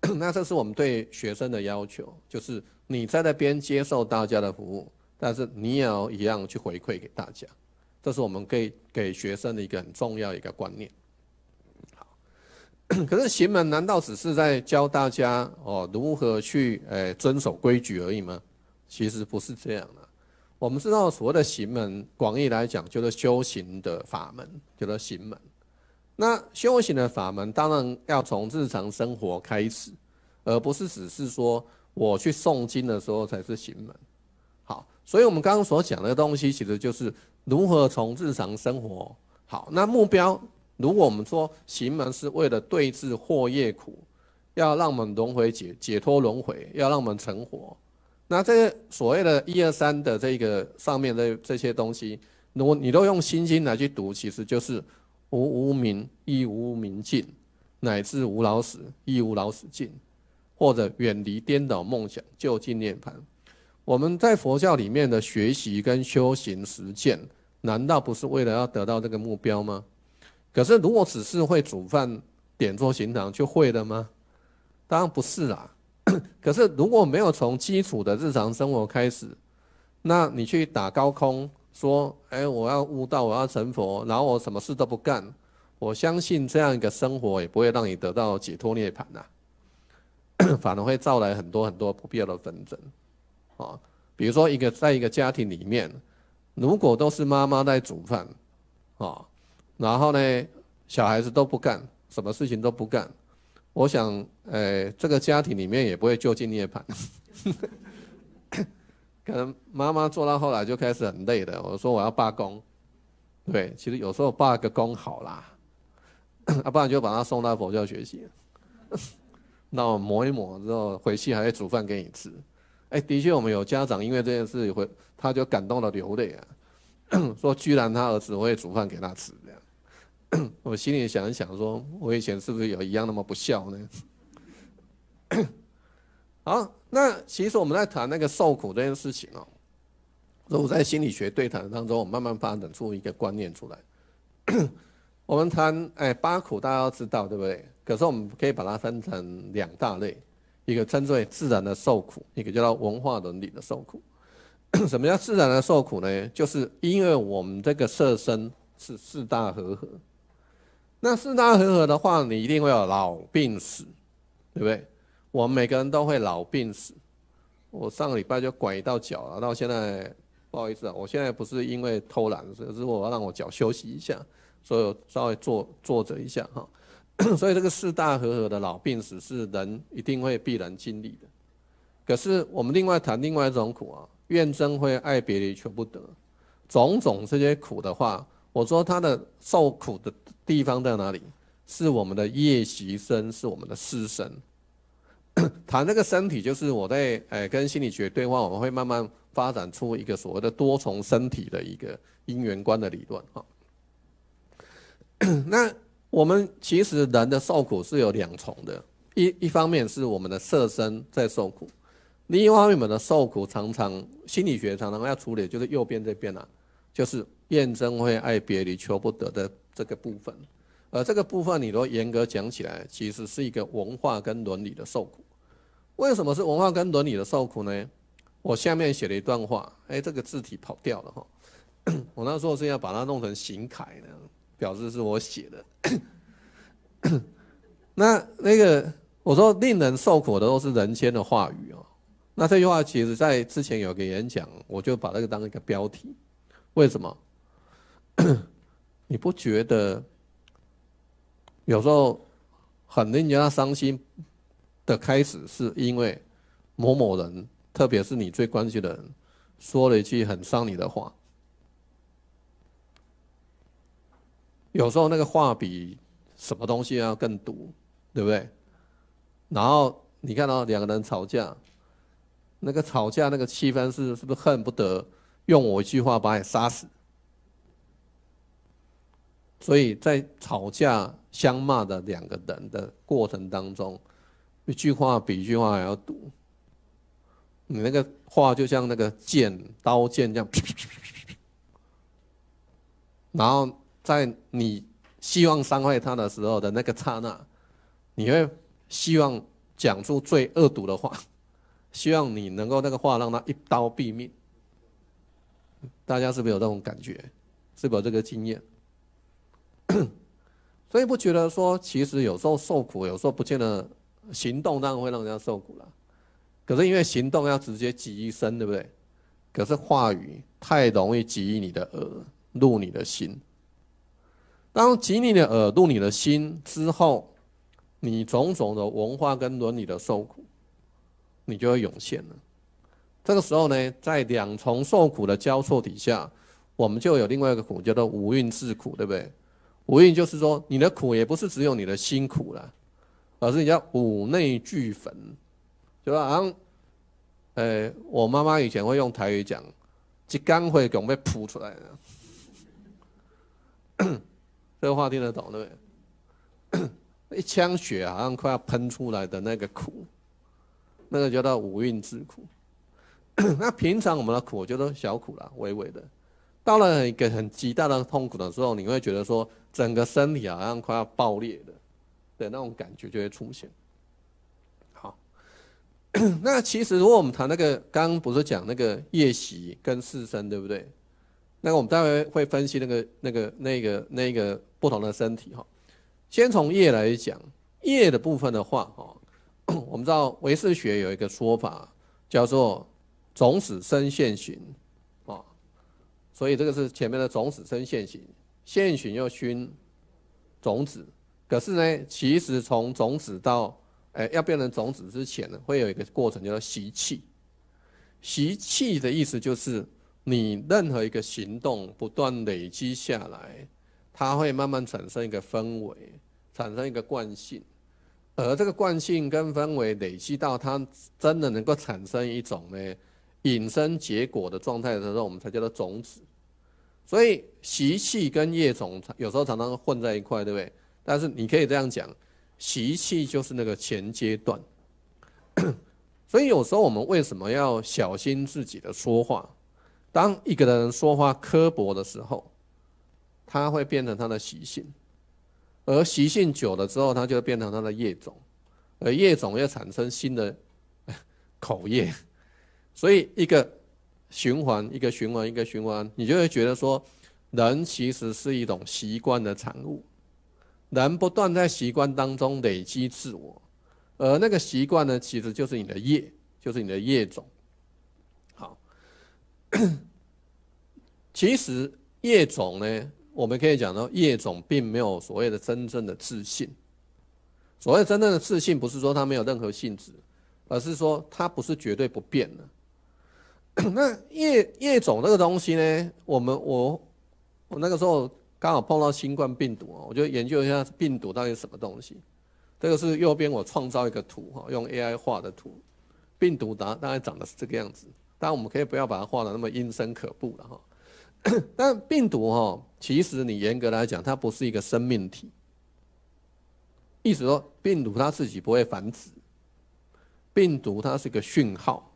那这是我们对学生的要求，就是你在那边接受大家的服务，但是你也要一样去回馈给大家。这是我们可以给学生的一个很重要一个观念。好，可是行门难道只是在教大家哦如何去诶遵守规矩而已吗？其实不是这样的。我们知道所谓的行门，广义来讲，就是修行的法门，叫做行门。那修行的法门，当然要从日常生活开始，而不是只是说我去诵经的时候才是行门。好，所以我们刚刚所讲的东西，其实就是如何从日常生活。好，那目标，如果我们说行门是为了对治祸业苦，要让我们轮回解解脱轮回，要让我们成佛，那这个所谓的一二三的这个上面的这些东西，如果你都用心经来去读，其实就是。无无明亦无明尽，乃至无老死亦无老死尽，或者远离颠倒梦想，就近涅盘。我们在佛教里面的学习跟修行实践，难道不是为了要得到这个目标吗？可是如果只是会煮饭、点做行堂就会了吗？当然不是啦。可是如果没有从基础的日常生活开始，那你去打高空？说，哎，我要悟道，我要成佛，然后我什么事都不干，我相信这样一个生活也不会让你得到解脱涅槃呐，反而会造来很多很多不必要的纷争，啊，比如说一个在一个家庭里面，如果都是妈妈在煮饭，啊，然后呢小孩子都不干什么事情都不干，我想，哎，这个家庭里面也不会就近涅槃。可能妈妈做到后来就开始很累的，我说我要罢工，对，其实有时候罢个工好啦，啊，不然就把他送到佛教学习，那我磨一磨之后回去还会煮饭给你吃，哎，的确我们有家长因为这件事会，他就感动了流泪，啊，说居然他儿子会煮饭给他吃这样，我心里想一想，说我以前是不是有一样那么不孝呢？啊？那其实我们在谈那个受苦这件事情哦，如果在心理学对谈当中，我们慢慢发展出一个观念出来。我们谈哎八苦，大家都知道对不对？可是我们可以把它分成两大类，一个称之为自然的受苦，一个叫做文化伦理的受苦。什么叫自然的受苦呢？就是因为我们这个色身是四大和合，那四大和合的话，你一定会有老病死，对不对？我们每个人都会老病死。我上个礼拜就拐到脚了，到现在不好意思啊。我现在不是因为偷懒，只是我让我脚休息一下，所以稍微坐坐着一下哈。所以这个四大和合的老病死是人一定会必然经历的。可是我们另外谈另外一种苦啊，怨憎会爱别离求不得，种种这些苦的话，我说他的受苦的地方在哪里？是我们的夜习生，是我们的失生。谈 这个身体，就是我在呃跟心理学对话，我们会慢慢发展出一个所谓的多重身体的一个因缘观的理论。哈，那我们其实人的受苦是有两重的，一一方面是我们的色身在受苦，另一方面我们的受苦常常心理学常常要处理，就是右边这边啊，就是验憎会、爱别离、求不得的这个部分。呃，这个部分你都严格讲起来，其实是一个文化跟伦理的受苦。为什么是文化跟伦理的受苦呢？我下面写了一段话，哎，这个字体跑掉了哈。我那时候是要把它弄成行楷呢，表示是我写的。那那个我说令人受苦的都是人间的话语哦。那这句话其实在之前有个演讲，我就把这个当一个标题。为什么？你不觉得有时候很令人伤心？的开始是因为某某人，特别是你最关心的人，说了一句很伤你的话。有时候那个话比什么东西要更毒，对不对？然后你看到两个人吵架，那个吵架那个气氛是是不是恨不得用我一句话把你杀死？所以在吵架相骂的两个人的过程当中。一句话比一句话还要毒。你那个话就像那个剑刀剑这样，然后在你希望伤害他的时候的那个刹那，你会希望讲出最恶毒的话，希望你能够那个话让他一刀毙命。大家是不是有这种感觉？是是有这个经验？所以不觉得说，其实有时候受苦，有时候不见得。行动当然会让人家受苦了，可是因为行动要直接及一身，对不对？可是话语太容易及你的耳，入你的心。当及你的耳，入你的心之后，你种种的文化跟伦理的受苦，你就会涌现了。这个时候呢，在两重受苦的交错底下，我们就有另外一个苦，叫做无蕴自苦，对不对？无蕴就是说，你的苦也不是只有你的辛苦了。老师，你叫五内俱焚，就好像，诶，我妈妈以前会用台语讲，一缸血准被扑出来的，这个话听得懂对？一腔血好像快要喷出来的那个苦，那个叫做五蕴之苦。那平常我们的苦，我觉得小苦啦，微微的。到了一个很极大的痛苦的时候，你会觉得说，整个身体好像快要爆裂的。的那种感觉就会出现。好，那其实如果我们谈那个，刚刚不是讲那个夜袭跟四身，对不对？那我们待会会分析那个、那个、那个、那个不同的身体哈。先从夜来讲，夜的部分的话哈，我们知道唯识学有一个说法叫做“种子生现行”啊，所以这个是前面的“种子生现行”，现行又熏种子。可是呢，其实从种子到，诶，要变成种子之前呢，会有一个过程，叫做习气。习气的意思就是，你任何一个行动不断累积下来，它会慢慢产生一个氛围，产生一个惯性。而这个惯性跟氛围累积到它真的能够产生一种呢，引申结果的状态的时候，我们才叫做种子。所以习气跟业种，有时候常常混在一块，对不对？但是你可以这样讲，习气就是那个前阶段，所以有时候我们为什么要小心自己的说话？当一个人说话刻薄的时候，他会变成他的习性，而习性久了之后，他就变成他的业种，而业种又产生新的 口业，所以一个循环，一个循环，一个循环，你就会觉得说，人其实是一种习惯的产物。人不断在习惯当中累积自我，而那个习惯呢，其实就是你的业，就是你的业种。好，其实业种呢，我们可以讲到，业种并没有所谓的真正的自信。所谓真正的自信，不是说它没有任何性质，而是说它不是绝对不变的。那业业种那个东西呢，我们我我那个时候。刚好碰到新冠病毒哦，我就研究一下病毒到底是什么东西。这个是右边我创造一个图哈，用 AI 画的图。病毒大大概长得是这个样子，当然我们可以不要把它画的那么阴森可怖了哈。但病毒哈，其实你严格来讲，它不是一个生命体。意思说，病毒它自己不会繁殖。病毒它是个讯号，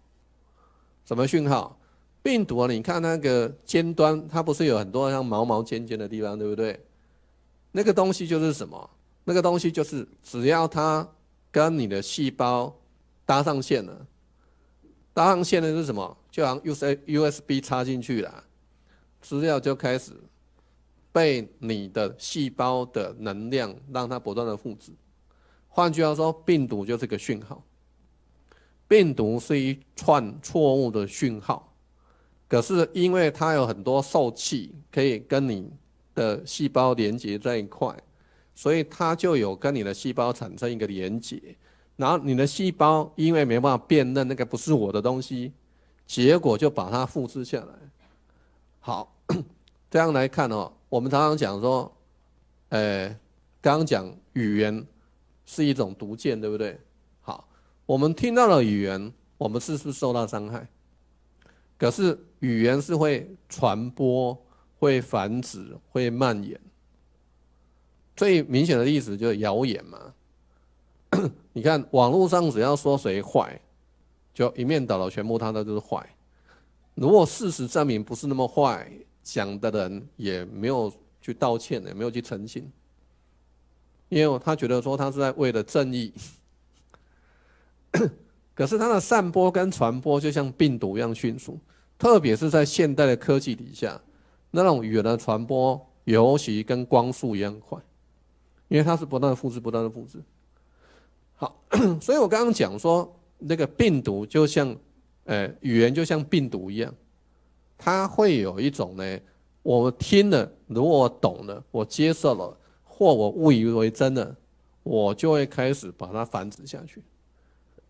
什么讯号？病毒啊，你看那个尖端，它不是有很多像毛毛尖尖的地方，对不对？那个东西就是什么？那个东西就是只要它跟你的细胞搭上线了，搭上线的是什么？就像 U A、U S B 插进去了，资料就开始被你的细胞的能量让它不断的复制。换句话说，病毒就是个讯号，病毒是一串错误的讯号。可是因为它有很多受气可以跟你的细胞连接在一块，所以它就有跟你的细胞产生一个连接，然后你的细胞因为没办法辨认那个不是我的东西，结果就把它复制下来。好，这样来看哦，我们常常讲说，呃，刚刚讲语言是一种毒箭，对不对？好，我们听到了语言，我们是不是受到伤害？可是语言是会传播、会繁殖、会蔓延，最明显的例子就是谣言嘛。你看网络上只要说谁坏，就一面倒的全部他都是坏。如果事实证明不是那么坏，讲的人也没有去道歉，也没有去澄清，因为他觉得说他是在为了正义。可是它的散播跟传播就像病毒一样迅速，特别是在现代的科技底下，那种语言的传播尤其跟光速一样快，因为它是不断的复制、不断的复制。好，所以我刚刚讲说，那个病毒就像，诶，语言就像病毒一样，它会有一种呢，我听了如果我懂了，我接受了或我误以为真的，我就会开始把它繁殖下去。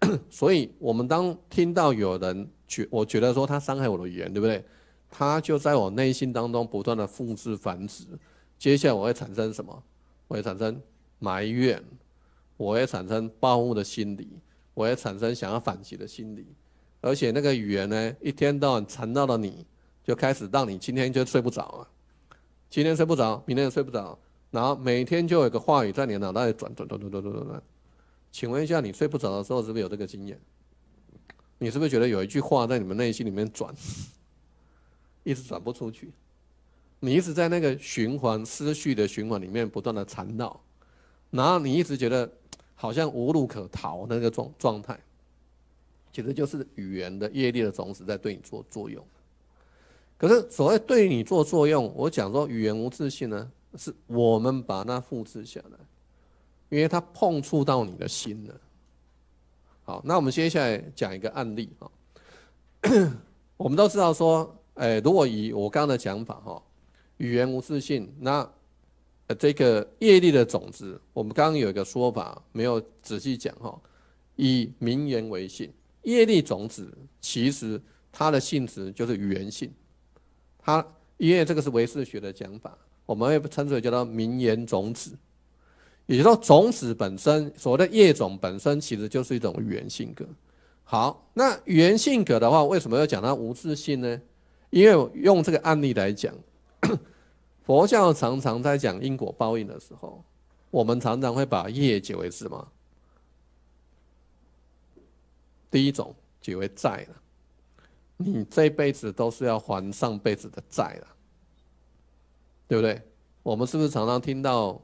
所以我们当听到有人去，我觉得说他伤害我的语言，对不对？他就在我内心当中不断的复制繁殖。接下来我会产生什么？我会产生埋怨，我会产生报复的心理，我会产生想要反击的心理。而且那个语言呢，一天到晚缠到了你，就开始让你今天就睡不着啊，今天睡不着，明天也睡不着，然后每天就有一个话语在你的脑袋转转转转转转转。请问一下，你睡不着的时候是不是有这个经验？你是不是觉得有一句话在你们内心里面转，一直转不出去？你一直在那个循环思绪的循环里面不断的缠绕，然后你一直觉得好像无路可逃那个状状态，其实就是语言的业力的种子在对你做作用。可是所谓对你做作用，我讲说语言无自信呢，是我们把它复制下来。因为它碰触到你的心了。好，那我们接下来讲一个案例哈。我们都知道说，哎，如果以我刚的讲法哈，语言无自信，那这个业力的种子，我们刚刚有一个说法没有仔细讲哈。以名言为信，业力种子其实它的性质就是语言性。它因为这个是唯识学的讲法，我们会称之为叫做名言种子。也就是说，种子本身，所谓的业种本身，其实就是一种原性格。好，那原性格的话，为什么要讲它无自性呢？因为用这个案例来讲，佛教常常在讲因果报应的时候，我们常常会把业解为什么？第一种解为债了，你这辈子都是要还上辈子的债了，对不对？我们是不是常常听到？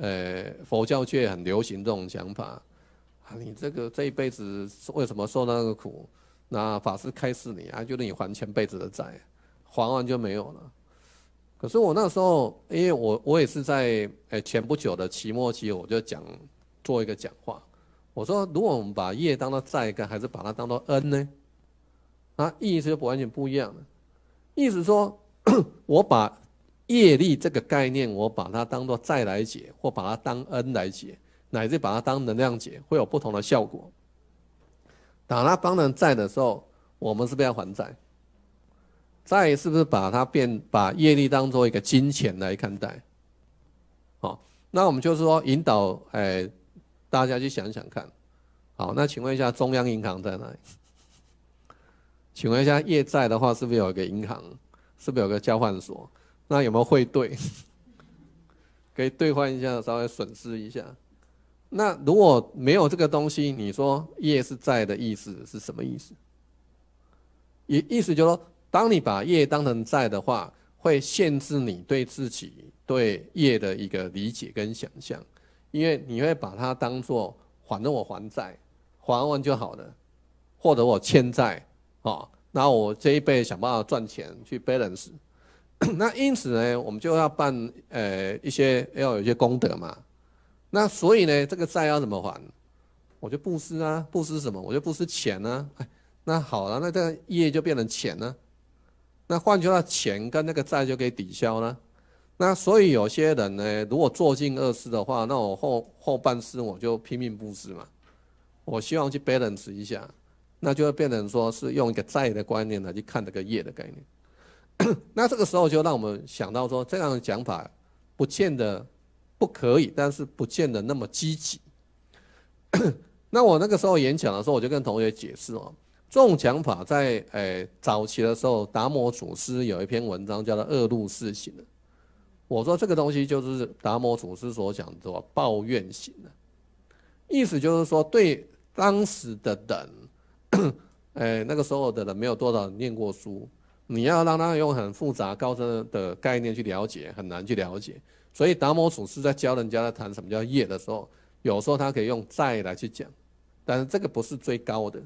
呃，佛教却很流行这种想法，啊，你这个这一辈子为什么受那个苦？那法师开示你啊，就是你还前辈子的债，还完就没有了。可是我那时候，因为我我也是在呃前不久的期末期，我就讲做一个讲话，我说如果我们把业当做债跟，还是把它当做恩呢？啊，意思就完全不一样了。意思说 我把。业力这个概念，我把它当做债来解，或把它当恩来解，乃至把它当能量解，会有不同的效果。打他帮人债的时候，我们是不是要还债？债是不是把它变把业力当做一个金钱来看待？好，那我们就是说引导，哎，大家去想想看。好，那请问一下，中央银行在哪里？请问一下，业债的话，是不是有一个银行？是不是有个交换所？那有没有汇兑？可以兑换一下，稍微损失一下。那如果没有这个东西，你说业是债”的意思是什么意思？意意思就是说，当你把业当成债的话，会限制你对自己对业的一个理解跟想象，因为你会把它当做反正我还债，还完就好了，或者我欠债啊，那我这一辈子想办法赚钱去 balance。那因此呢，我们就要办呃一些要有一些功德嘛。那所以呢，这个债要怎么还？我就布施啊，布施什么？我就布施钱啊。哎，那好了，那这个业就变成钱呢。那换句话，钱跟那个债就可以抵消了。那所以有些人呢，如果做尽二事的话，那我后后半生我就拼命布施嘛。我希望去 balance 一下，那就会变成说是用一个债的观念来去看这个业的概念。那这个时候就让我们想到说，这样的讲法不见得不可以，但是不见得那么积极。那我那个时候演讲的时候，我就跟同学解释哦，这种讲法在诶早期的时候，达摩祖师有一篇文章叫做《恶露四行》。我说这个东西就是达摩祖师所讲的抱怨型的，意思就是说对当时的人，诶 那个时候的人没有多少念过书。你要让他用很复杂高深的概念去了解，很难去了解。所以达摩祖师在教人家在谈什么叫业的时候，有时候他可以用债来去讲，但是这个不是最高的。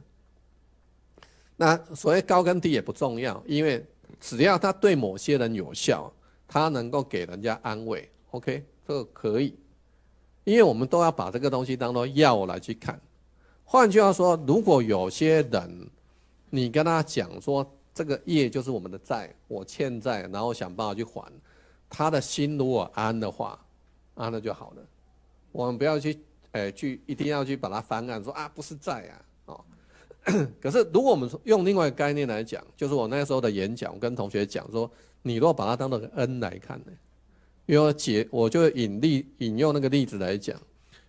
那所谓高跟低也不重要，因为只要他对某些人有效，他能够给人家安慰，OK，这个可以。因为我们都要把这个东西当做药来去看。换句话说，如果有些人你跟他讲说，这个业就是我们的债，我欠债，然后想办法去还。他的心如果安的话，安了就好了。我们不要去，哎，去一定要去把它翻案，说啊不是债啊，哦。可是如果我们用另外一个概念来讲，就是我那时候的演讲，我跟同学讲说，你如果把它当做恩来看呢，因为解我就引例引用那个例子来讲，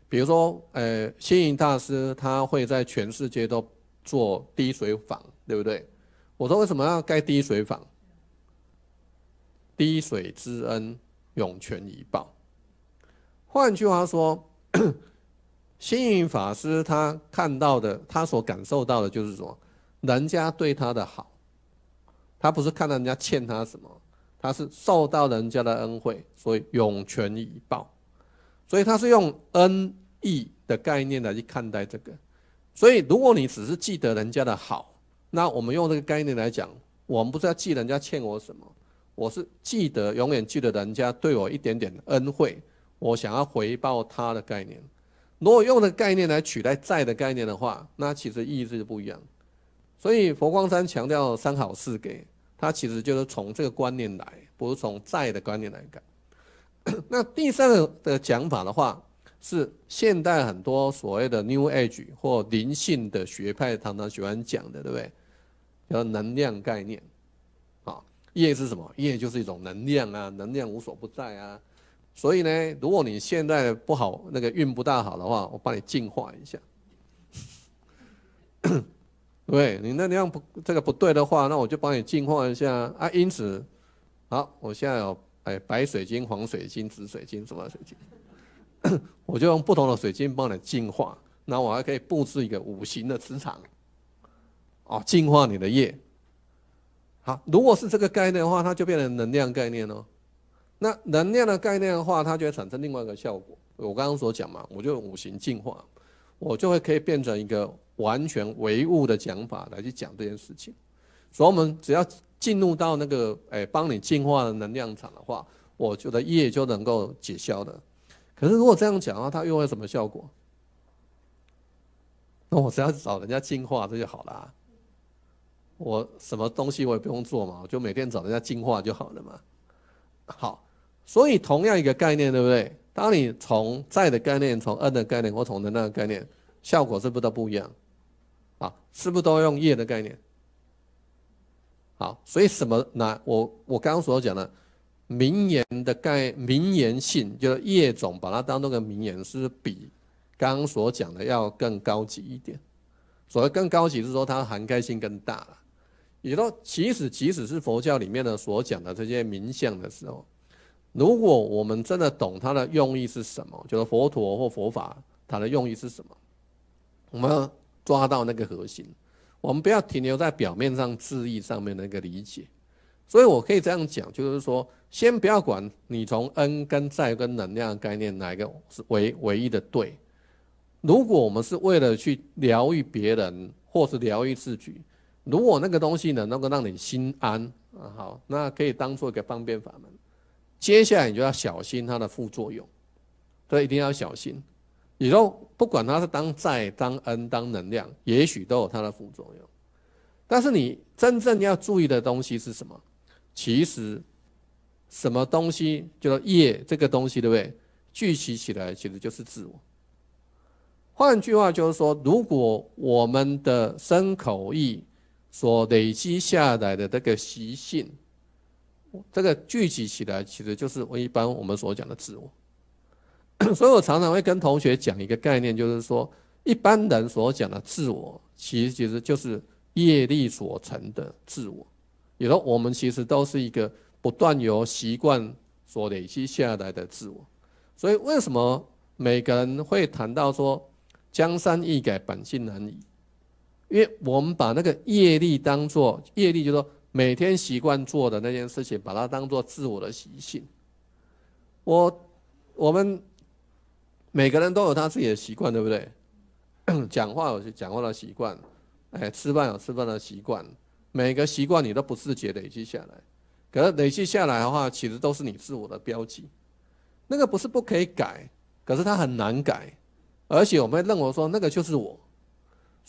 比如说，呃，星云大师他会在全世界都做滴水坊，对不对？我说为什么要盖滴水坊？滴水之恩，涌泉以报。换句话说，星云法师他看到的，他所感受到的就是说，人家对他的好，他不是看到人家欠他什么，他是受到人家的恩惠，所以涌泉以报。所以他是用恩义的概念来去看待这个。所以如果你只是记得人家的好，那我们用这个概念来讲，我们不是要记人家欠我什么，我是记得永远记得人家对我一点点恩惠，我想要回报他的概念。如果用的概念来取代债的概念的话，那其实意义是不一样。所以佛光山强调三好四给，它其实就是从这个观念来，不是从债的观念来改。那第三个的讲法的话，是现代很多所谓的 New Age 或灵性的学派常常喜欢讲的，对不对？叫能量概念，啊，业是什么？业就是一种能量啊，能量无所不在啊。所以呢，如果你现在不好，那个运不大好的话，我帮你净化一下。对，你那那样不这个不对的话，那我就帮你净化一下啊。因此，好，我现在有哎白水晶、黄水晶、紫水晶、什么水晶，我就用不同的水晶帮你净化。那我还可以布置一个五行的磁场。哦，净化你的业。好，如果是这个概念的话，它就变成能量概念喽。那能量的概念的话，它就会产生另外一个效果。我刚刚所讲嘛，我就五行进化，我就会可以变成一个完全唯物的讲法来去讲这件事情。所以，我们只要进入到那个诶，帮你净化的能量场的话，我觉得业就能够解消的。可是，如果这样讲的话，它又会什么效果？那我只要找人家进化，这就好了。我什么东西我也不用做嘛，我就每天找人家进化就好了嘛。好，所以同样一个概念，对不对？当你从在的概念，从二的概念，或从的那个概念，效果是不是都不一样？啊，是不是都用业的概念？好，所以什么？那我我刚刚所讲的名言的概名言性，就是业种，把它当做个名言，是比刚刚所讲的要更高级一点。所谓更高级，是说它涵盖性更大了。也说，即使即使是佛教里面的所讲的这些名相的时候，如果我们真的懂它的用意是什么，就是佛陀或佛法它的用意是什么，我们要抓到那个核心，我们不要停留在表面上字义上面的一个理解。所以我可以这样讲，就是说，先不要管你从恩跟债跟能量概念哪个是唯唯一的对。如果我们是为了去疗愈别人或是疗愈自己。如果那个东西呢能够让你心安啊，好，那可以当做一个方便法门。接下来你就要小心它的副作用，所以一定要小心。你后不管它是当债、当恩、当能量，也许都有它的副作用。但是你真正要注意的东西是什么？其实什么东西，就是业这个东西，对不对？聚集起来其实就是自我。换句话就是说，如果我们的身口意。所累积下来的这个习性，这个聚集起来，其实就是我一般我们所讲的自我。所以我常常会跟同学讲一个概念，就是说，一般人所讲的自我，其实其实就是业力所成的自我。也说我们其实都是一个不断由习惯所累积下来的自我。所以为什么每个人会谈到说“江山易改，本性难移”？因为我们把那个业力当做业力，就说每天习惯做的那件事情，把它当做自我的习性。我我们每个人都有他自己的习惯，对不对？讲话有讲话的习惯，哎，吃饭有吃饭的习惯。每个习惯你都不自觉累积下来，可是累积下来的话，其实都是你自我的标记。那个不是不可以改，可是它很难改，而且我们认为说那个就是我。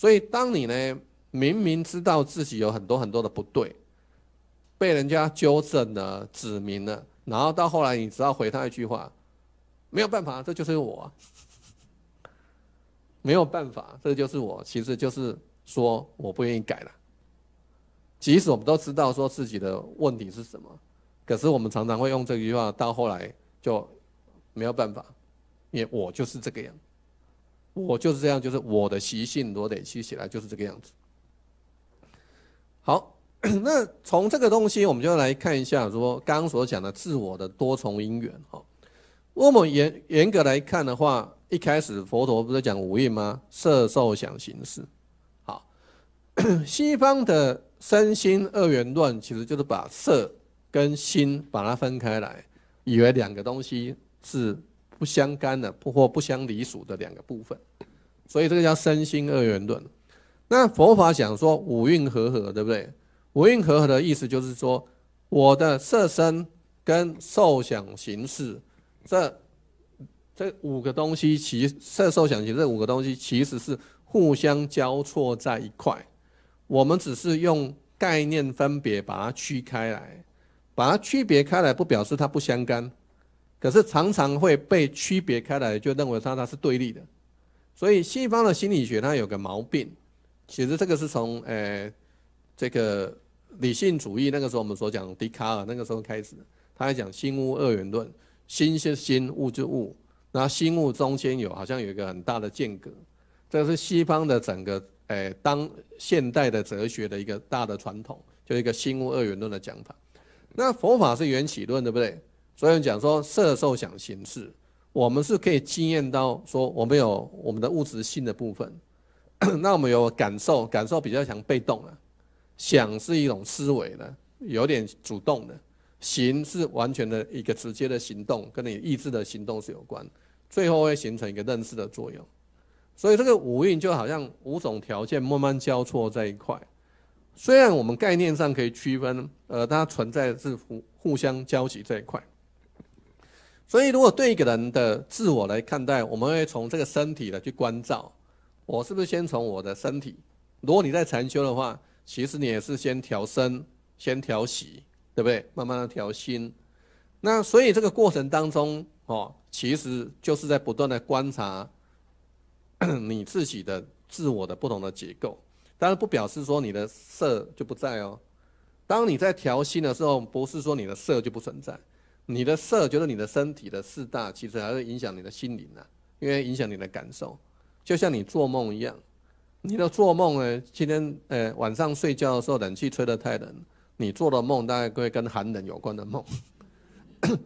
所以，当你呢明明知道自己有很多很多的不对，被人家纠正了、指明了，然后到后来，你只要回他一句话：“没有办法，这就是我。”没有办法，这就是我。其实就是说，我不愿意改了。即使我们都知道说自己的问题是什么，可是我们常常会用这句话，到后来就没有办法，因为我就是这个样。我就是这样，就是我的习性，我得去起来，就是这个样子。好，那从这个东西，我们就来看一下，说刚所讲的自我的多重因缘哈。我们严严格来看的话，一开始佛陀不是讲五蕴吗？色、受、想、行、识。好，西方的身心二元论其实就是把色跟心把它分开来，以为两个东西是。不相干的，不或不相离属的两个部分，所以这个叫身心二元论。那佛法讲说五蕴和合，对不对？五蕴和合的意思就是说，我的色身跟受想行识，这这五个东西其色受想行这五个东西其实是互相交错在一块。我们只是用概念分别把它区开来，把它区别开来，不表示它不相干。可是常常会被区别开来，就认为它它是对立的。所以西方的心理学它有个毛病，其实这个是从诶这个理性主义那个时候我们所讲笛卡尔那个时候开始，他讲心物二元论，心是心，物是物，然后心物中间有好像有一个很大的间隔。这是西方的整个诶当现代的哲学的一个大的传统，就一个心物二元论的讲法。那佛法是缘起论，对不对？所以讲说色受想行识，我们是可以经验到说我们有我们的物质性的部分，那我们有感受，感受比较强被动的，想是一种思维的，有点主动的，行是完全的一个直接的行动，跟你意志的行动是有关，最后会形成一个认识的作用。所以这个五蕴就好像五种条件慢慢交错在一块，虽然我们概念上可以区分，呃，它存在是互互相交集这一块。所以，如果对一个人的自我来看待，我们会从这个身体的去关照。我是不是先从我的身体？如果你在禅修的话，其实你也是先调身，先调息，对不对？慢慢的调心。那所以这个过程当中，哦，其实就是在不断的观察 你自己的自我的不同的结构。当然不表示说你的色就不在哦。当你在调心的时候，不是说你的色就不存在。你的色，就是你的身体的四大，其实还会影响你的心灵呐，因为影响你的感受，就像你做梦一样。你的做梦呢，今天呃晚上睡觉的时候冷气吹得太冷，你做的梦大概会跟寒冷有关的梦。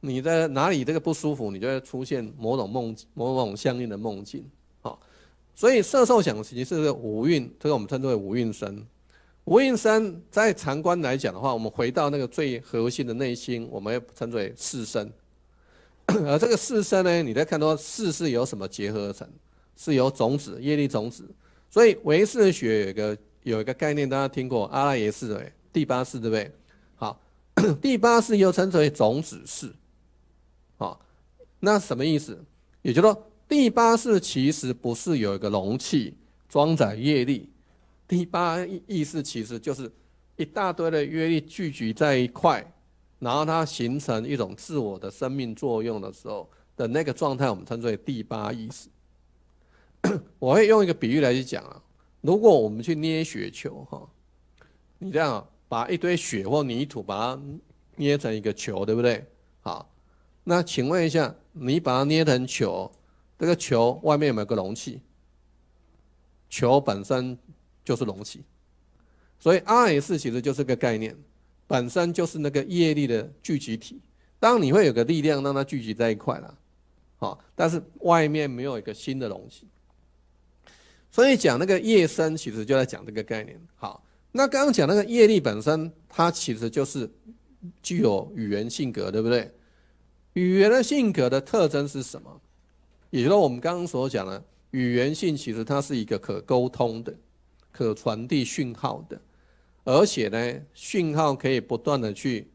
你的哪里这个不舒服，你就会出现某种梦，某种相应的梦境。好，所以色受想行是五蕴，这个我们称之为五蕴身。无应山在禅观来讲的话，我们回到那个最核心的内心，我们要称之为四身。而这个四身呢，你在看到四是由什么结合而成？是由种子、业力种子。所以唯识学有个有一个概念，大家听过阿赖耶识对第八识对不对？好，第八识又称之为种子识。好，那什么意思？也就是说，第八识其实不是有一个容器装载业力。第八意思其实就是一大堆的约力聚集在一块，然后它形成一种自我的生命作用的时候的那个状态，我们称之为第八意识。我会用一个比喻来去讲啊，如果我们去捏雪球哈，你这样把一堆雪或泥土把它捏成一个球，对不对？好，那请问一下，你把它捏成球，这个球外面有没有个容器？球本身？就是容器，所以 RS 其实就是个概念，本身就是那个业力的聚集体。当你会有个力量让它聚集在一块了，好，但是外面没有一个新的容器。所以讲那个业生，其实就在讲这个概念。好，那刚刚讲那个业力本身，它其实就是具有语言性格，对不对？语言的性格的特征是什么？也就是我们刚刚所讲的，语言性其实它是一个可沟通的。可传递讯号的，而且呢，讯号可以不断的去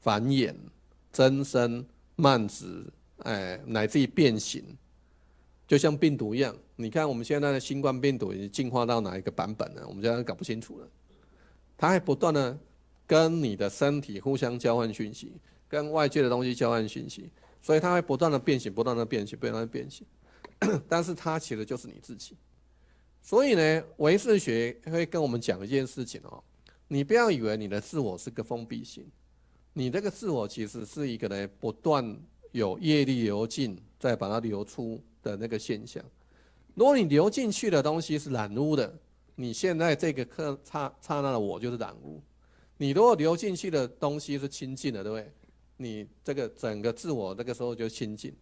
繁衍、增生、蔓植，哎，乃至于变形，就像病毒一样。你看，我们现在的新冠病毒已经进化到哪一个版本了？我们现在搞不清楚了。它还不断的跟你的身体互相交换讯息，跟外界的东西交换讯息，所以它会不断的变形、不断的变形、不断的变形。但是它其实就是你自己。所以呢，唯识学会跟我们讲一件事情哦，你不要以为你的自我是个封闭性，你这个自我其实是一个呢，不断有业力流进再把它流出的那个现象。如果你流进去的东西是染污的，你现在这个刻刹刹那的我就是染污；你如果流进去的东西是清净的，对不对？你这个整个自我那个时候就清净。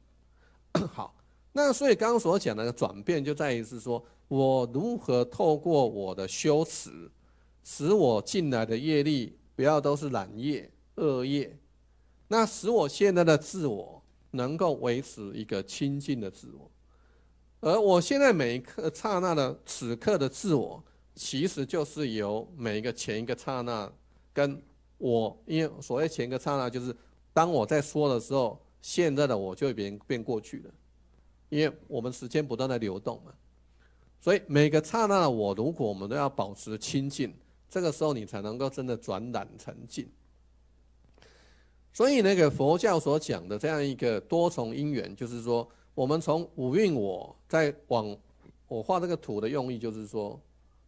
好。那所以刚刚所讲的转变，就在于是说我如何透过我的修持，使我进来的业力不要都是染业、恶业，那使我现在的自我能够维持一个清净的自我，而我现在每一刻刹那的此刻的自我，其实就是由每一个前一个刹那，跟我因为所谓前一个刹那就是当我在说的时候，现在的我就已经变过去了。因为我们时间不断的流动嘛，所以每个刹那的我如果我们都要保持清净，这个时候你才能够真的转染成净。所以那个佛教所讲的这样一个多重因缘，就是说我们从五蕴我再往，我画这个土的用意就是说，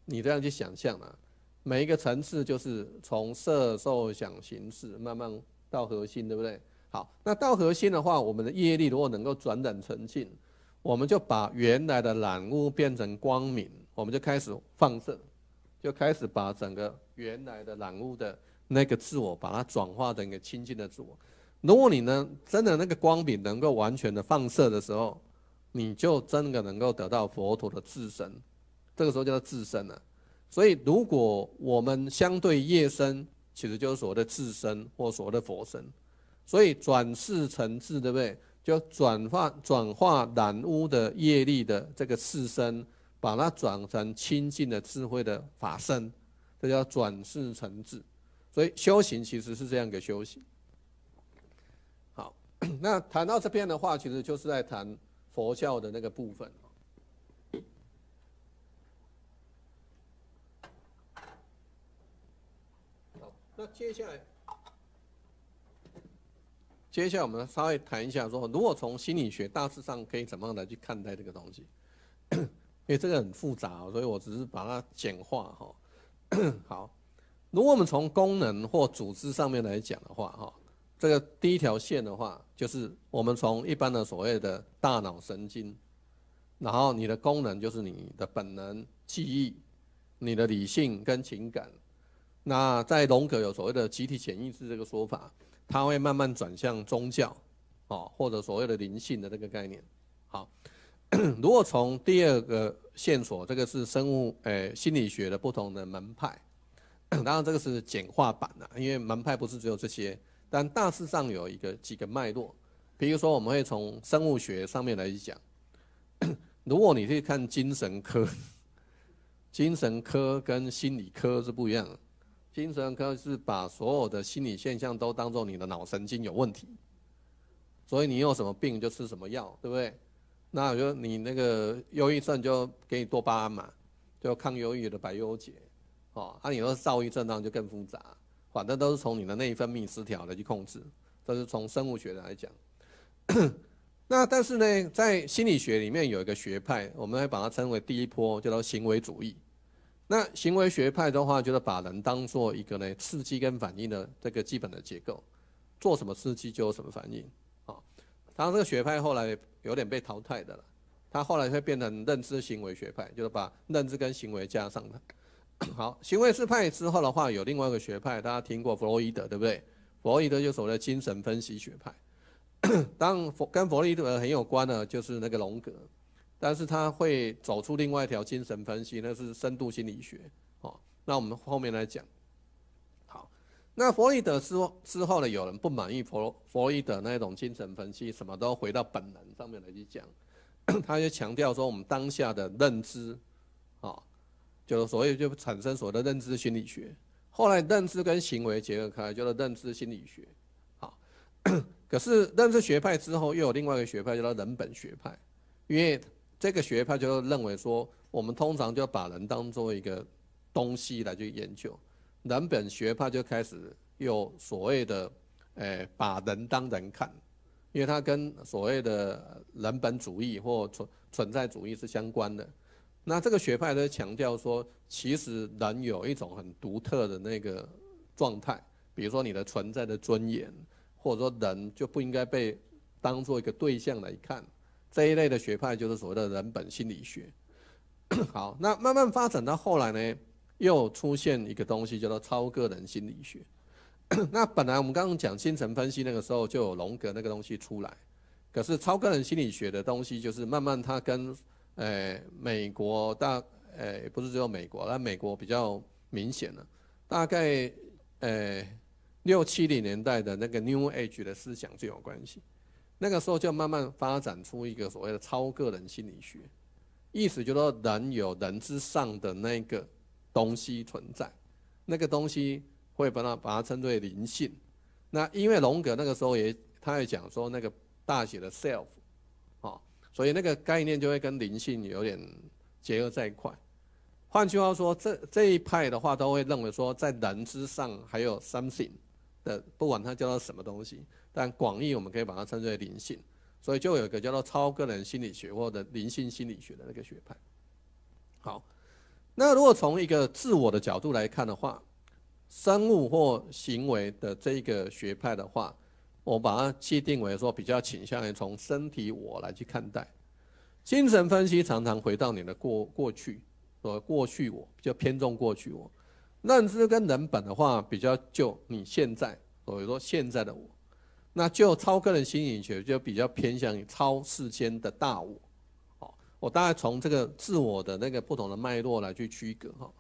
你这样去想象啊，每一个层次就是从色受想行识慢慢到核心，对不对？好，那到核心的话，我们的业力如果能够转染成净。我们就把原来的染污变成光明，我们就开始放射，就开始把整个原来的染污的那个自我，把它转化成一个清净的自我。如果你呢，真的那个光明能够完全的放射的时候，你就真的能够得到佛陀的自身，这个时候叫做自身了。所以，如果我们相对夜身，其实就是所谓的自身或所谓的佛身。所以转世成智，对不对？就转化转化染污的业力的这个世身，把它转成清净的智慧的法身，这叫转世成智。所以修行其实是这样一个修行。好，那谈到这边的话，其实就是在谈佛教的那个部分。好，那接下来。接下来我们稍微谈一下，说如果从心理学大致上可以怎么样来去看待这个东西，因为这个很复杂，所以我只是把它简化哈。好，如果我们从功能或组织上面来讲的话，哈，这个第一条线的话，就是我们从一般的所谓的大脑神经，然后你的功能就是你的本能、记忆、你的理性跟情感。那在荣格有所谓的集体潜意识这个说法。它会慢慢转向宗教，哦，或者所谓的灵性的这个概念。好，如果从第二个线索，这个是生物诶心理学的不同的门派。当然，这个是简化版的，因为门派不是只有这些，但大致上有一个几个脉络。比如说，我们会从生物学上面来讲。如果你去看精神科，精神科跟心理科是不一样的。精神科是把所有的心理现象都当做你的脑神经有问题，所以你有什么病就吃什么药，对不对？那就你那个忧郁症就给你多巴胺嘛，就抗忧郁的白忧解，哦，按你说躁郁症那就更复杂，反正都是从你的内分泌失调来去控制，这是从生物学来讲。那但是呢，在心理学里面有一个学派，我们会把它称为第一波，叫做行为主义。那行为学派的话，就是把人当做一个呢刺激跟反应的这个基本的结构，做什么刺激就有什么反应啊。他这个学派后来有点被淘汰的了，他后来会变成认知行为学派，就是把认知跟行为加上了。好，行为学派之后的话，有另外一个学派，大家听过弗洛伊德对不对？弗洛伊德就所谓的精神分析学派。当弗跟弗洛伊德很有关的，就是那个荣格。但是他会走出另外一条精神分析，那是深度心理学哦。那我们后面来讲。好，那弗洛伊德之后之后呢，有人不满意弗弗洛伊德那种精神分析，什么都回到本能上面来去讲，他就强调说我们当下的认知，啊，就所以就产生所谓的认知心理学。后来认知跟行为结合开，叫做认知心理学。好，可是认知学派之后又有另外一个学派叫做人本学派，因为。这个学派就认为说，我们通常就把人当做一个东西来去研究，人本学派就开始有所谓的，诶把人当人看，因为它跟所谓的人本主义或存存在主义是相关的。那这个学派在强调说，其实人有一种很独特的那个状态，比如说你的存在的尊严，或者说人就不应该被当做一个对象来看。这一类的学派就是所谓的人本心理学。好，那慢慢发展到后来呢，又出现一个东西叫做超个人心理学。那本来我们刚刚讲精神分析那个时候就有荣格那个东西出来，可是超个人心理学的东西就是慢慢它跟诶美国大诶不是只有美国，但美国比较明显了。大概诶六七零年代的那个 New Age 的思想就有关系。那个时候就慢慢发展出一个所谓的超个人心理学，意思就是说人有人之上的那个东西存在，那个东西会把它把它称作灵性。那因为荣格那个时候也他也讲说那个大写的 self，啊，所以那个概念就会跟灵性有点结合在一块。换句话说，这这一派的话都会认为说，在人之上还有 something 的，不管它叫做什么东西。但广义，我们可以把它称之为灵性，所以就有一个叫做超个人心理学或者灵性心理学的那个学派。好，那如果从一个自我的角度来看的话，生物或行为的这一个学派的话，我把它界定为说比较倾向于从身体我来去看待。精神分析常常回到你的过过去，说过去我就偏重过去我。认知跟人本的话，比较就你现在，所以说现在的我。那就超个人心理学就比较偏向于超世间的大我，好，我大概从这个自我的那个不同的脉络来去区隔哈，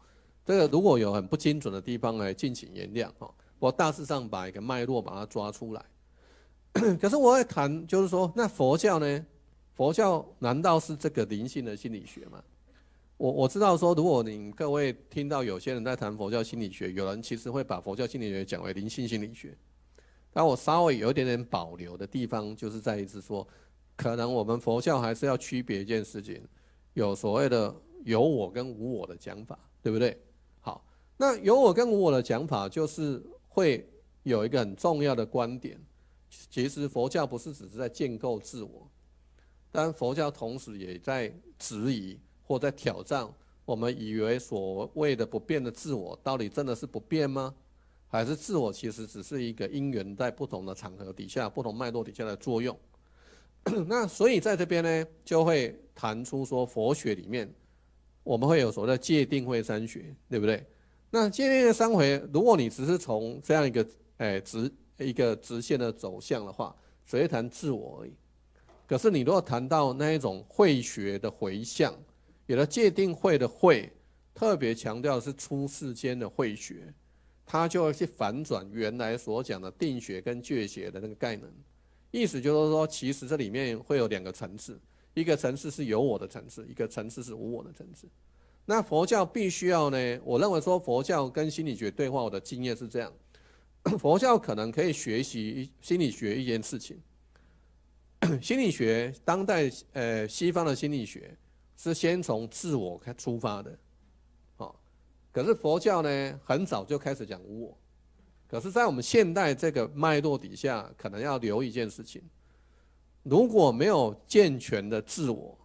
这个如果有很不精准的地方来敬请原谅哈，我大致上把一个脉络把它抓出来，可是我在谈就是说，那佛教呢？佛教难道是这个灵性的心理学吗？我我知道说，如果你各位听到有些人在谈佛教心理学，有人其实会把佛教心理学讲为灵性心理学。那我稍微有一点点保留的地方，就是在于是说，可能我们佛教还是要区别一件事情，有所谓的有我跟无我的讲法，对不对？好，那有我跟无我的讲法，就是会有一个很重要的观点，其实佛教不是只是在建构自我，但佛教同时也在质疑或在挑战我们以为所谓的不变的自我，到底真的是不变吗？还是自我其实只是一个因缘，在不同的场合底下、不同脉络底下的作用。那所以在这边呢，就会谈出说，佛学里面我们会有所谓的戒定慧三学，对不对？那戒定的三回，如果你只是从这样一个诶直一个直线的走向的话，只会谈自我而已。可是你如果谈到那一种慧学的回向，有了戒定慧的慧，特别强调是出世间的慧学。他就要去反转原来所讲的定学跟觉学的那个概念，意思就是说，其实这里面会有两个层次，一个层次是有我的层次，一个层次是无我的层次。那佛教必须要呢，我认为说佛教跟心理学对话我的经验是这样，佛教可能可以学习心理学一件事情，心理学当代呃西方的心理学是先从自我开出发的。可是佛教呢，很早就开始讲无我。可是，在我们现代这个脉络底下，可能要留一件事情：如果没有健全的自我，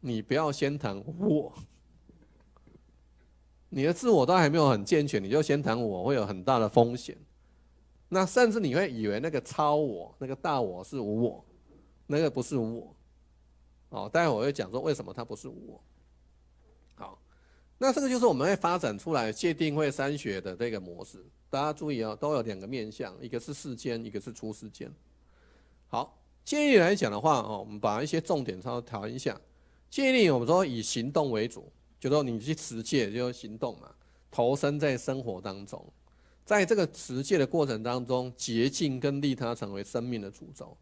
你不要先谈我。你的自我都还没有很健全，你就先谈我，会有很大的风险。那甚至你会以为那个超我、那个大我是无我，那个不是无我。哦，待会我会讲说为什么它不是无我。那这个就是我们会发展出来界定会三学的这个模式，大家注意啊，都有两个面向，一个是世间，一个是出世间。好，建议来讲的话哦，我们把一些重点稍微调一下。建议我们说以行动为主，就说你去实践，就说行动嘛，投身在生活当中，在这个实践的过程当中，洁净跟利他成为生命的主轴。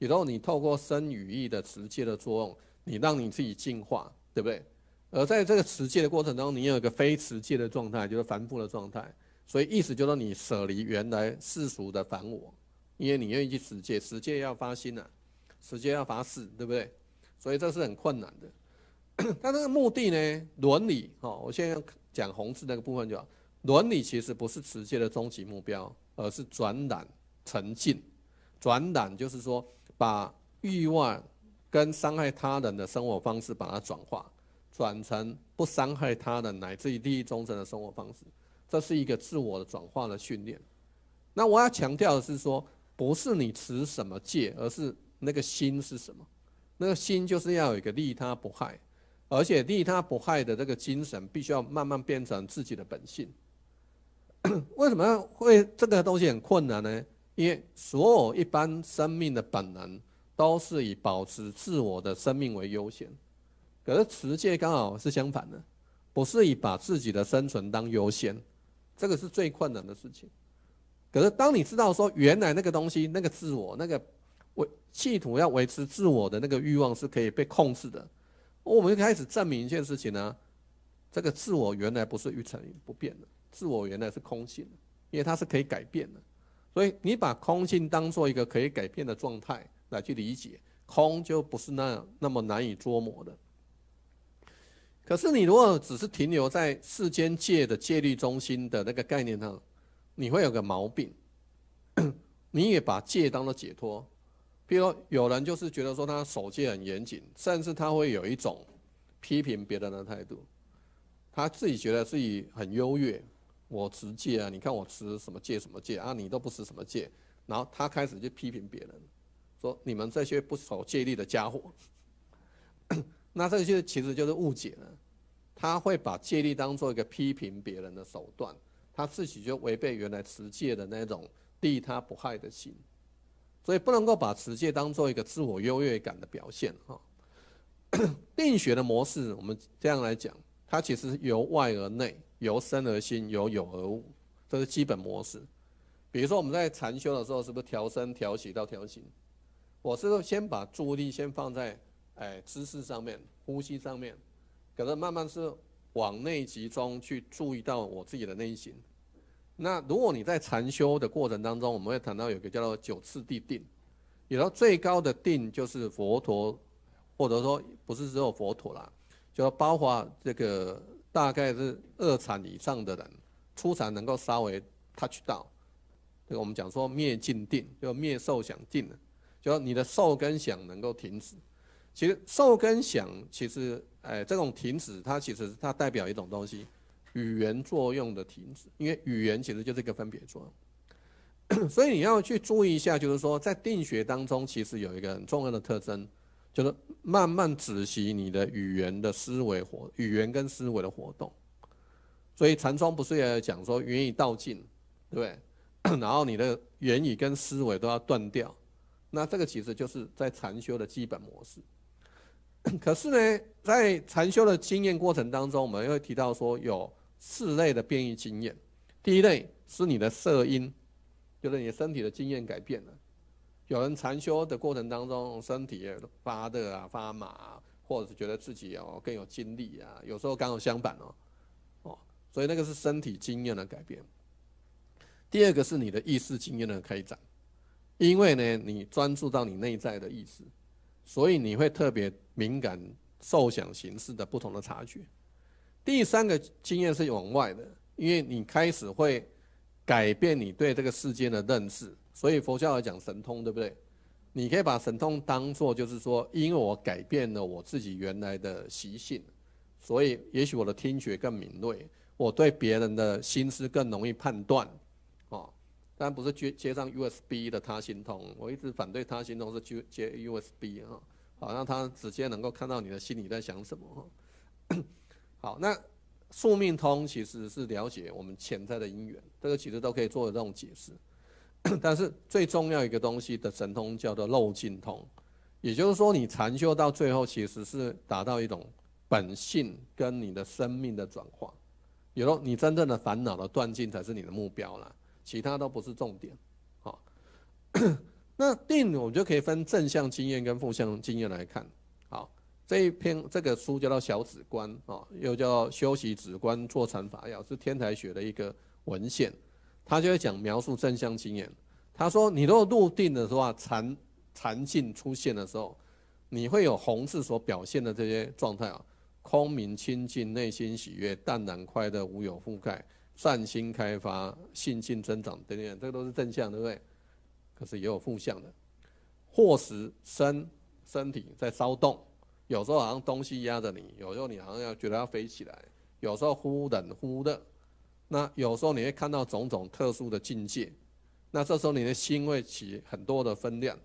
有时候你透过生与意的实践的作用，你让你自己进化，对不对？而在这个持戒的过程当中，你有一个非持戒的状态，就是凡夫的状态。所以意思就说，你舍离原来世俗的凡我，因为你愿意去持戒，持戒要发心呐，持戒要发誓，对不对？所以这是很困难的。但这个目的呢，伦理哈，我现在讲红字那个部分就，伦理其实不是持戒的终极目标，而是转染成净。转染就是说，把欲望跟伤害他人的生活方式，把它转化。转成不伤害他人乃至于利益忠诚的生活方式，这是一个自我的转化的训练。那我要强调的是说，不是你持什么戒，而是那个心是什么。那个心就是要有一个利他不害，而且利他不害的这个精神，必须要慢慢变成自己的本性。为什么会这个东西很困难呢？因为所有一般生命的本能，都是以保持自我的生命为优先。可是，持戒刚好是相反的，不是以把自己的生存当优先，这个是最困难的事情。可是，当你知道说，原来那个东西、那个自我、那个维企图要维持自我的那个欲望是可以被控制的，我们就开始证明一件事情呢：这个自我原来不是愚成不变的，自我原来是空性的，因为它是可以改变的。所以，你把空性当做一个可以改变的状态来去理解，空就不是那那么难以捉摸的。可是，你如果只是停留在世间界的戒律中心的那个概念上，你会有个毛病。你也把戒当做解脱。比如，有人就是觉得说他守戒很严谨，甚至他会有一种批评别人的态度。他自己觉得自己很优越，我持戒啊，你看我持什么戒什么戒啊，你都不持什么戒，然后他开始就批评别人，说你们这些不守戒律的家伙。那这个就其实就是误解了，他会把借力当做一个批评别人的手段，他自己就违背原来持戒的那种利他不害的心，所以不能够把持戒当做一个自我优越感的表现哈。定 学的模式，我们这样来讲，它其实由外而内，由身而心，由有而无，这是基本模式。比如说我们在禅修的时候，是不是调身、调息到调心？我是先把注意力先放在。哎，姿势上面、呼吸上面，可能慢慢是往内集中去注意到我自己的内心。那如果你在禅修的过程当中，我们会谈到有一个叫做九次地定，然到最高的定就是佛陀，或者说不是只有佛陀啦，就包括这个大概是二禅以上的人，初禅能够稍微 touch 到，这个我们讲说灭尽定，就灭受想定就说你的受跟想能够停止。其实受跟想，其实，哎，这种停止，它其实它代表一种东西，语言作用的停止，因为语言其实就是一个分别作用，所以你要去注意一下，就是说在定学当中，其实有一个很重要的特征，就是慢慢止息你的语言的思维活，语言跟思维的活动。所以禅宗不是也讲说言语道尽，对不对？然后你的言语跟思维都要断掉，那这个其实就是在禅修的基本模式。可是呢，在禅修的经验过程当中，我们会提到说有四类的变异经验。第一类是你的色音，就是你身体的经验改变了。有人禅修的过程当中，身体发热啊、发麻，或者是觉得自己哦更有精力啊，有时候刚好相反哦。哦，所以那个是身体经验的改变。第二个是你的意识经验的开展，因为呢，你专注到你内在的意识。所以你会特别敏感受想形式的不同的察觉。第三个经验是往外的，因为你开始会改变你对这个世间的认识。所以佛教来讲神通，对不对？你可以把神通当做就是说，因为我改变了我自己原来的习性，所以也许我的听觉更敏锐，我对别人的心思更容易判断。但不是接接上 USB 的他心通，我一直反对他心通是接接 USB 哈，好让他直接能够看到你的心里在想什么。好，那宿命通其实是了解我们潜在的因缘，这个其实都可以做的这种解释。但是最重要一个东西的神通叫做漏尽通，也就是说你禅修到最后其实是达到一种本性跟你的生命的转化，有了你真正的烦恼的断尽才是你的目标了。其他都不是重点，好，那定我们就可以分正向经验跟负向经验来看。好，这一篇这个书叫做《小止观啊，又叫修习止观坐禅法要，是天台学的一个文献，他就会讲描述正向经验。他说，你若入定的时候禅禅境出现的时候，你会有红字所表现的这些状态啊，空明清净，内心喜悦，淡然快乐，无有覆盖。善心开发，信心增长，对不对？这个都是正向，对不对？可是也有负向的，或食、身身体在骚动，有时候好像东西压着你，有时候你好像要觉得要飞起来，有时候忽冷忽热。那有时候你会看到种种特殊的境界，那这时候你的心会起很多的分量。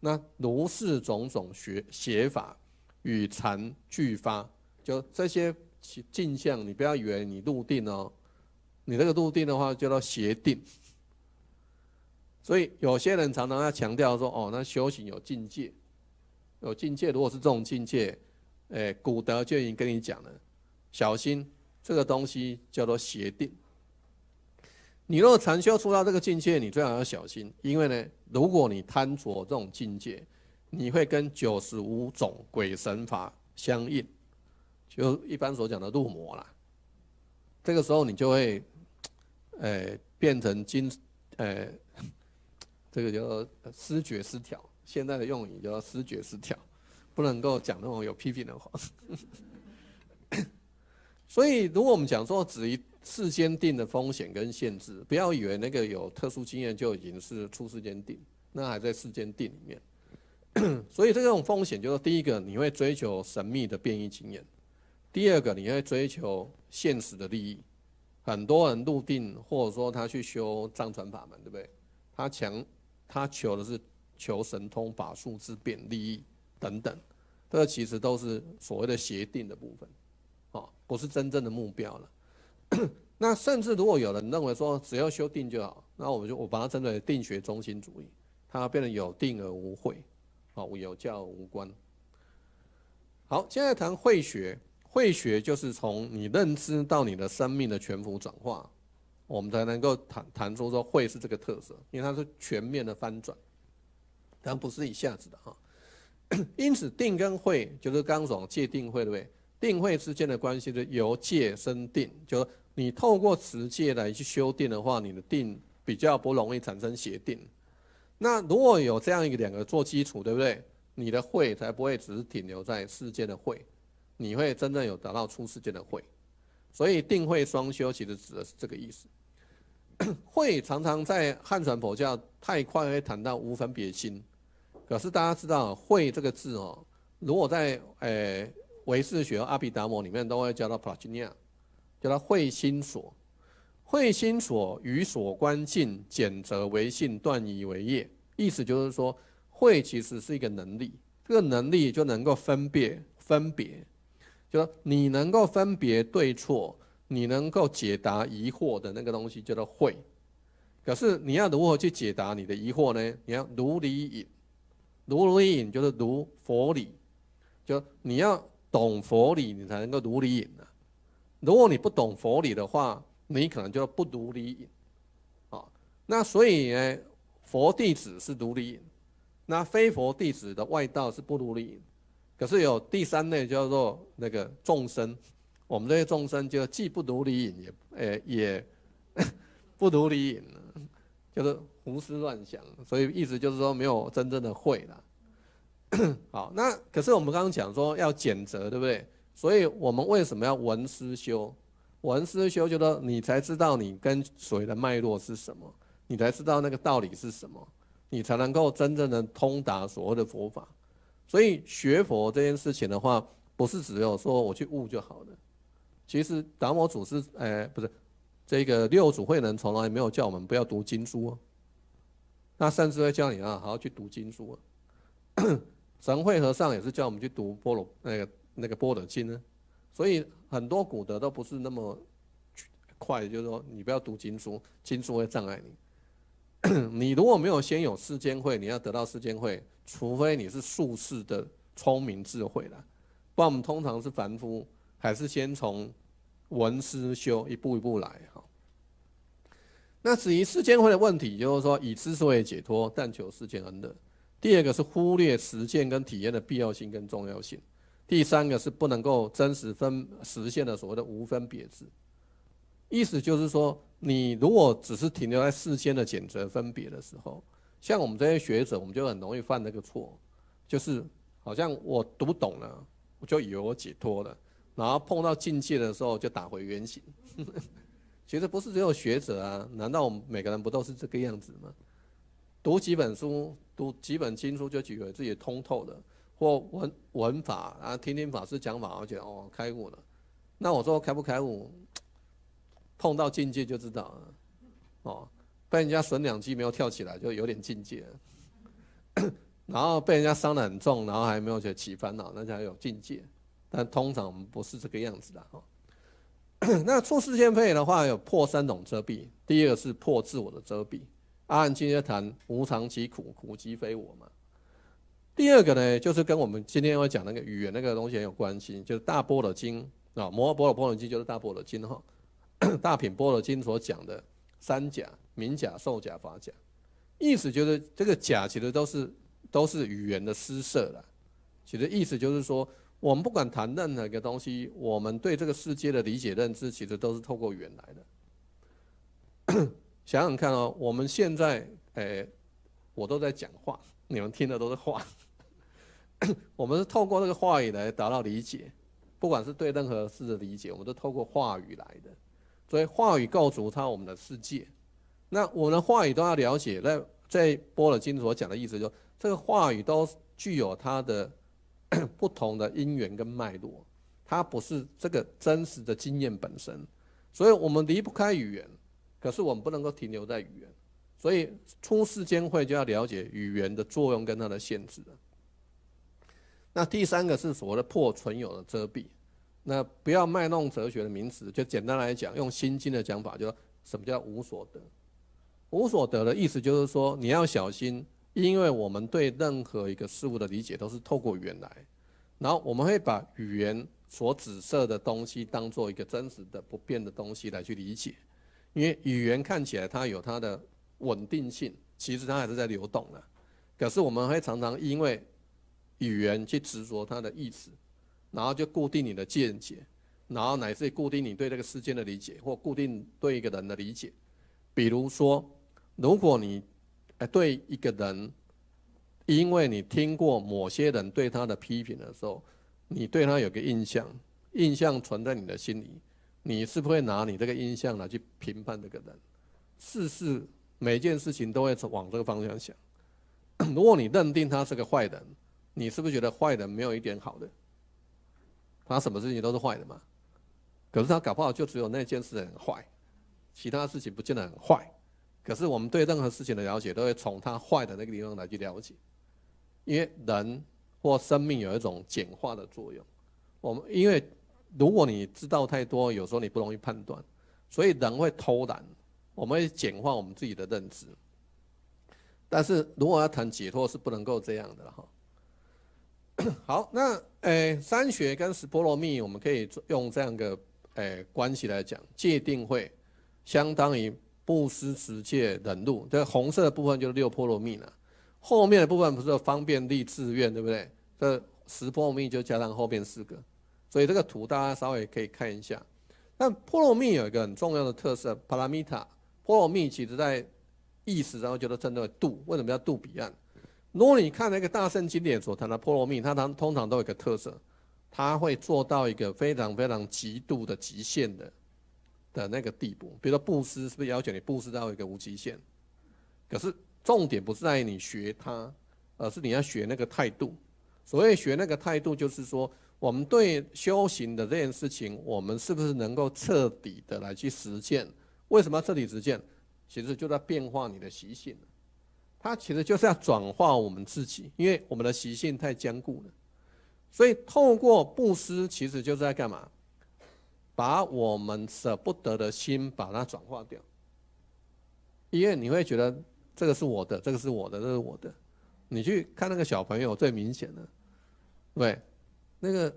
那如是种种学写法与禅俱发，就这些境象，你不要以为你入定哦。你这个入定的话叫做邪定，所以有些人常常要强调说：哦，那修行有境界，有境界。如果是这种境界，哎，古德就已经跟你讲了，小心这个东西叫做邪定。你若禅修出到这个境界，你最好要小心，因为呢，如果你贪著这种境界，你会跟九十五种鬼神法相应，就一般所讲的入魔啦。这个时候你就会。哎，变成经，哎，这个叫失觉失调，现在的用语叫失觉失调，不能够讲那种有批评的话。所以，如果我们讲说，只一世间定的风险跟限制，不要以为那个有特殊经验就已经是出事间定，那还在世间定里面。所以，这种风险就是：第一个，你会追求神秘的变异经验；第二个，你会追求现实的利益。很多人入定，或者说他去修藏传法门，对不对？他强，他求的是求神通法术之变利益等等，这其实都是所谓的邪定的部分，哦，不是真正的目标了。那甚至如果有人认为说只要修定就好，那我就我把它称为定学中心主义，它变得有定而无慧，哦，有教无关。好，现在谈会学。会学就是从你认知到你的生命的全幅转化，我们才能够谈谈出说会是这个特色，因为它是全面的翻转，但不是一下子的哈。因此，定跟会就是刚讲戒定会对不对？定会之间的关系是由戒生定，就是你透过持戒来去修定的话，你的定比较不容易产生邪定。那如果有这样一个两个做基础，对不对？你的会才不会只是停留在世间的会。你会真正有达到出世间的慧，所以定慧双修其实指的是这个意思。慧常常在汉传佛教太快会谈到无分别心，可是大家知道慧这个字哦，如果在诶唯识学阿毗达摩里面都会叫它 prajna，叫它慧心所。慧心所与所观境简则为性断疑为业，意思就是说慧其实是一个能力，这个能力就能够分别分别。就说你能够分别对错，你能够解答疑惑的那个东西叫做会。可是你要如何去解答你的疑惑呢？你要如理引，如理引就是如佛理，就你要懂佛理，你才能够如理引啊。如果你不懂佛理的话，你可能就不如理引啊。那所以呢，佛弟子是如理引，那非佛弟子的外道是不如理引。可是有第三类叫做那个众生，我们这些众生就既不独立也，诶，也 不独离了，就是胡思乱想，所以意思就是说没有真正的会了。好，那可是我们刚刚讲说要减责，对不对？所以我们为什么要闻思修？闻思修，是说你才知道你跟水的脉络是什么，你才知道那个道理是什么，你才能够真正的通达所谓的佛法。所以学佛这件事情的话，不是只有说我去悟就好了。其实达摩祖师，哎，不是这个六祖慧能从来没有叫我们不要读经书啊。他甚至会叫你啊，好好去读经书啊。神会和尚也是叫我们去读波罗那个那个波德经呢。所以很多古德都不是那么快，就是说你不要读经书，经书会障碍你。你如果没有先有世间会，你要得到世间会。除非你是术士的聪明智慧了，不然我们通常是凡夫，还是先从文思修一步一步来哈。那至于世间会的问题，就是说以知识为解脱，但求世间恩乐。第二个是忽略实践跟体验的必要性跟重要性。第三个是不能够真实分实现的所谓的无分别智，意思就是说，你如果只是停留在世间的简则分别的时候。像我们这些学者，我们就很容易犯那个错，就是好像我读懂了，我就以为我解脱了，然后碰到境界的时候就打回原形。其实不是只有学者啊，难道我们每个人不都是这个样子吗？读几本书，读几本经书就以为自己通透的，或文文法啊，听听法师讲法，而且哦开悟了。那我说开不开悟，碰到境界就知道了。哦。被人家损两句没有跳起来，就有点境界。然后被人家伤得很重，然后还没有去起烦恼，那才有境界。但通常我们不是这个样子的哈。那出世先配的话，有破三种遮蔽。第一个是破自我的遮蔽，阿含经在谈无常、极苦、苦即非我嘛。第二个呢，就是跟我们今天要讲那个语言那个东西很有关系，就是《大波罗经》啊，《摩诃波罗波罗经》就是《大波罗经》哈，《大品波罗经》所讲的三假。名假受假法假，意思就是这个假其实都是都是语言的施设了。其实意思就是说，我们不管谈任何一个东西，我们对这个世界的理解认知，其实都是透过语言来的。想想看哦，我们现在诶，我都在讲话，你们听的都是话。我们是透过这个话语来达到理解，不管是对任何事的理解，我们都透过话语来的。所以话语构筑它我们的世界。那我们话语都要了解，那在《波若金所讲的意思，就这个话语都具有它的 不同的因缘跟脉络，它不是这个真实的经验本身。所以我们离不开语言，可是我们不能够停留在语言，所以出世间会就要了解语言的作用跟它的限制。那第三个是所谓的破存有的遮蔽，那不要卖弄哲学的名词，就简单来讲，用《心经》的讲法，就什么叫无所得。无所得的意思就是说，你要小心，因为我们对任何一个事物的理解都是透过语言，然后我们会把语言所指涉的东西当做一个真实的、不变的东西来去理解，因为语言看起来它有它的稳定性，其实它还是在流动的。可是我们会常常因为语言去执着它的意思，然后就固定你的见解，然后乃至固定你对这个事件的理解，或固定对一个人的理解，比如说。如果你，哎，对一个人，因为你听过某些人对他的批评的时候，你对他有个印象，印象存在你的心里，你是不会拿你这个印象来去评判这个人？事事每件事情都会往这个方向想。如果你认定他是个坏人，你是不是觉得坏人没有一点好的？他什么事情都是坏的嘛？可是他搞不好就只有那件事很坏，其他事情不见得很坏。可是我们对任何事情的了解，都会从它坏的那个地方来去了解，因为人或生命有一种简化的作用。我们因为如果你知道太多，有时候你不容易判断，所以人会偷懒，我们会简化我们自己的认知。但是如果要谈解脱，是不能够这样的哈。好，那诶，三学跟十波罗蜜，我们可以用这样个诶关系来讲，界定会相当于。不失持界忍入，这红色的部分就是六波罗蜜了。后面的部分不是方便利志愿，对不对？这十波罗蜜就加上后面四个，所以这个图大家稍微可以看一下。但波罗蜜有一个很重要的特色，paramita。波罗蜜其实在意识上，觉得真的度，为什么叫度彼岸？如果你看那个大圣经典所谈的波罗蜜，它通常都有一个特色，它会做到一个非常非常极度的极限的。的那个地步，比如说布施，是不是要求你布施到一个无极限？可是重点不是在于你学它，而是你要学那个态度。所谓学那个态度，就是说，我们对修行的这件事情，我们是不是能够彻底的来去实践？为什么要彻底实践？其实就在变化你的习性它其实就是要转化我们自己，因为我们的习性太坚固了。所以透过布施，其实就是在干嘛？把我们舍不得的心，把它转化掉，因为你会觉得这个是我的，这个是我的，这是我的。你去看那个小朋友最明显的，对，那个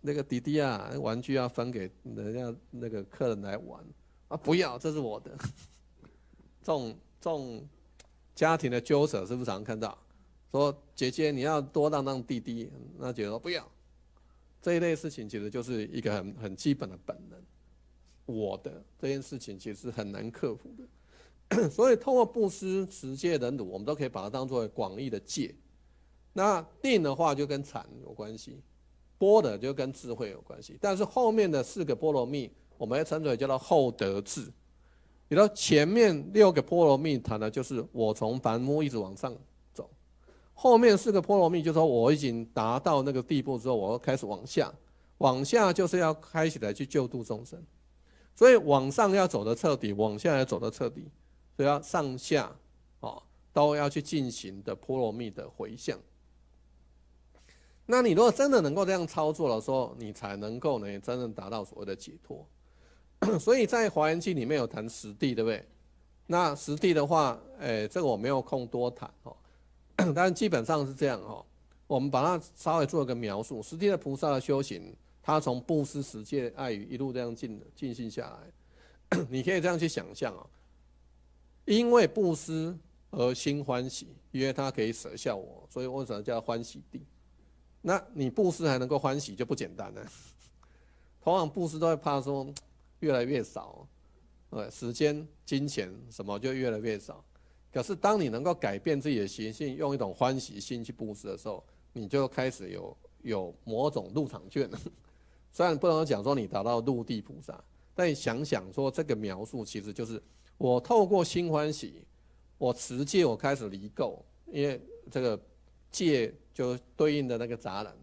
那个弟弟啊，玩具要分给人家那个客人来玩，啊，不要，这是我的。这种这种家庭的纠葛，是不是常看到？说姐姐你要多让让弟弟，那姐说不要。这一类事情其实就是一个很很基本的本能，我的这件事情其实很难克服的，所以通过布施、持戒忍辱，我们都可以把它当做广义的戒。那定的话就跟禅有关系，波的就跟智慧有关系。但是后面的四个波罗蜜，我们称之为叫做厚德智。比如前面六个波罗蜜谈的就是我从凡夫一直往上。后面四个波罗蜜，就说我已经达到那个地步之后，我要开始往下，往下就是要开起来去救度众生，所以往上要走的彻底，往下要走的彻底，所以要上下啊都要去进行的波罗蜜的回向。那你如果真的能够这样操作了，说你才能够呢真正达到所谓的解脱。所以在华严经里面有谈十地，对不对？那十地的话，哎，这个我没有空多谈哦。但是基本上是这样哦。我们把它稍微做个描述。实际的菩萨的修行，他从布施、十戒、爱语一路这样进进行下来。你可以这样去想象哦，因为布施而心欢喜，因为他可以舍下我，所以我什么叫欢喜地。那你布施还能够欢喜，就不简单了。往往布施都会怕说越来越少，呃，时间、金钱什么就越来越少。可是，当你能够改变自己的习性，用一种欢喜心去布施的时候，你就开始有有某种入场券了。虽然不能讲说你达到陆地菩萨，但你想想说这个描述其实就是我透过新欢喜，我持戒，我开始离垢，因为这个戒就对应的那个杂染。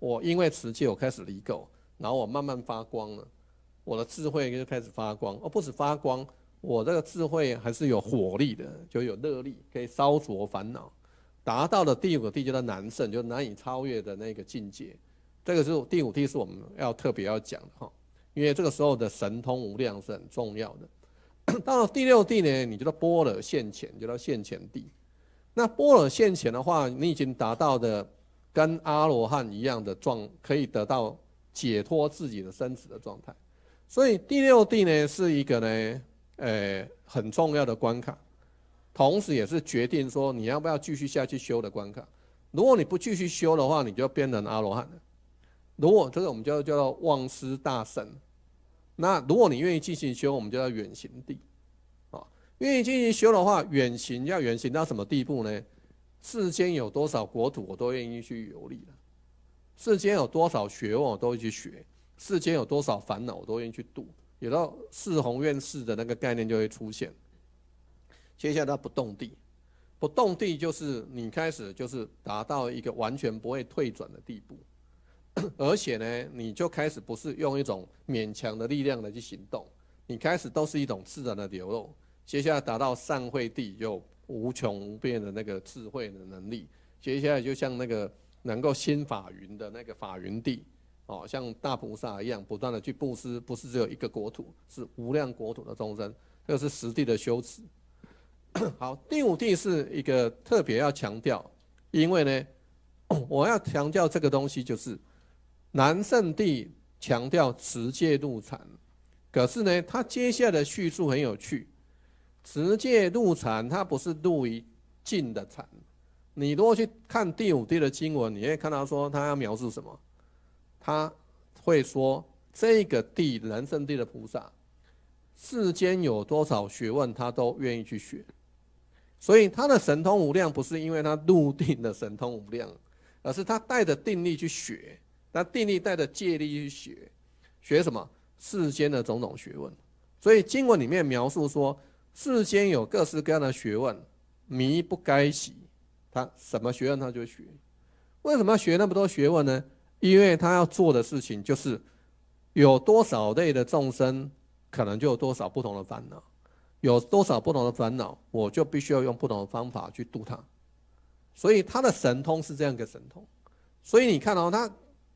我因为持戒，我开始离垢，然后我慢慢发光了，我的智慧就开始发光，而不止发光。我这个智慧还是有火力的，就有热力，可以烧灼烦恼。达到的第五地就叫难胜，就难以超越的那个境界。这个是第五地，是我们要特别要讲的哈。因为这个时候的神通无量是很重要的。到了第六地呢，就叫波尔现前，就到现前地。那波尔现前的话，你已经达到的跟阿罗汉一样的状，可以得到解脱自己的生死的状态。所以第六地呢，是一个呢。诶，很重要的关卡，同时也是决定说你要不要继续下去修的关卡。如果你不继续修的话，你就变成阿罗汉了。如果这个我们叫叫做忘失大圣。那如果你愿意继续修，我们叫远行地。啊，愿意进行修的话，远行要远行到什么地步呢？世间有多少国土我都愿意去游历了。世间有多少学问我都去学。世间有多少烦恼我都愿意去度。有到四宏院士的那个概念就会出现。接下来他不动地，不动地就是你开始就是达到一个完全不会退转的地步，而且呢，你就开始不是用一种勉强的力量来去行动，你开始都是一种自然的流露。接下来达到善慧地，就无穷无边的那个智慧的能力。接下来就像那个能够心法云的那个法云地。哦，像大菩萨一样，不断的去布施，不是只有一个国土，是无量国土的众生，个是实地的修持。好，第五地是一个特别要强调，因为呢，我要强调这个东西就是南圣地强调持戒入禅，可是呢，他接下来的叙述很有趣，持戒入禅，它不是入于静的禅，你如果去看第五地的经文，你会看到说他要描述什么。他会说：“这个地人生地的菩萨，世间有多少学问，他都愿意去学。所以他的神通无量，不是因为他入定的神通无量，而是他带着定力去学，他定力带着借力去学，学什么？世间的种种学问。所以经文里面描述说，世间有各式各样的学问，迷不该习。他什么学问他就学？为什么要学那么多学问呢？”因为他要做的事情就是，有多少类的众生，可能就有多少不同的烦恼，有多少不同的烦恼，我就必须要用不同的方法去度他，所以他的神通是这样一个神通。所以你看到他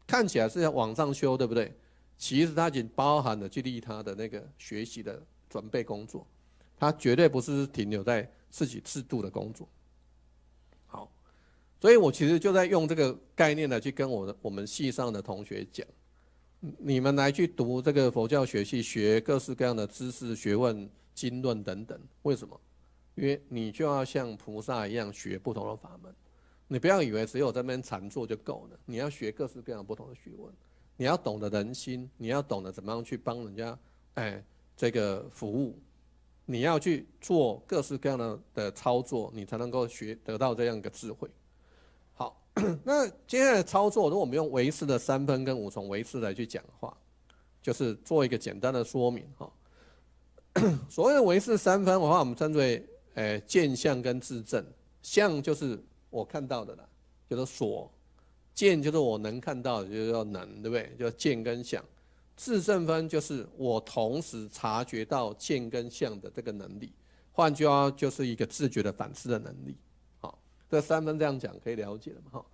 看起来是要往上修，对不对？其实他已经包含了去利他的那个学习的准备工作，他绝对不是停留在自己制度的工作。所以我其实就在用这个概念呢，去跟我的我们系上的同学讲，你们来去读这个佛教学系，学各式各样的知识、学问、经论等等。为什么？因为你就要像菩萨一样学不同的法门。你不要以为只有这边禅坐就够了。你要学各式各样的不同的学问，你要懂得人心，你要懂得怎么样去帮人家，哎，这个服务，你要去做各式各样的的操作，你才能够学得到这样一个智慧。那接下来操作，如果我们用维氏的三分跟五重维氏来去讲话，就是做一个简单的说明哈。所谓的维氏三分的话，我们称之为诶见相跟自证。相就是我看到的啦，就是所见；就是我能看到，的，就叫能，对不对？叫见跟相。自证分就是我同时察觉到见跟相的这个能力，换句话就是一个自觉的反思的能力。这三分这样讲可以了解嘛？哈，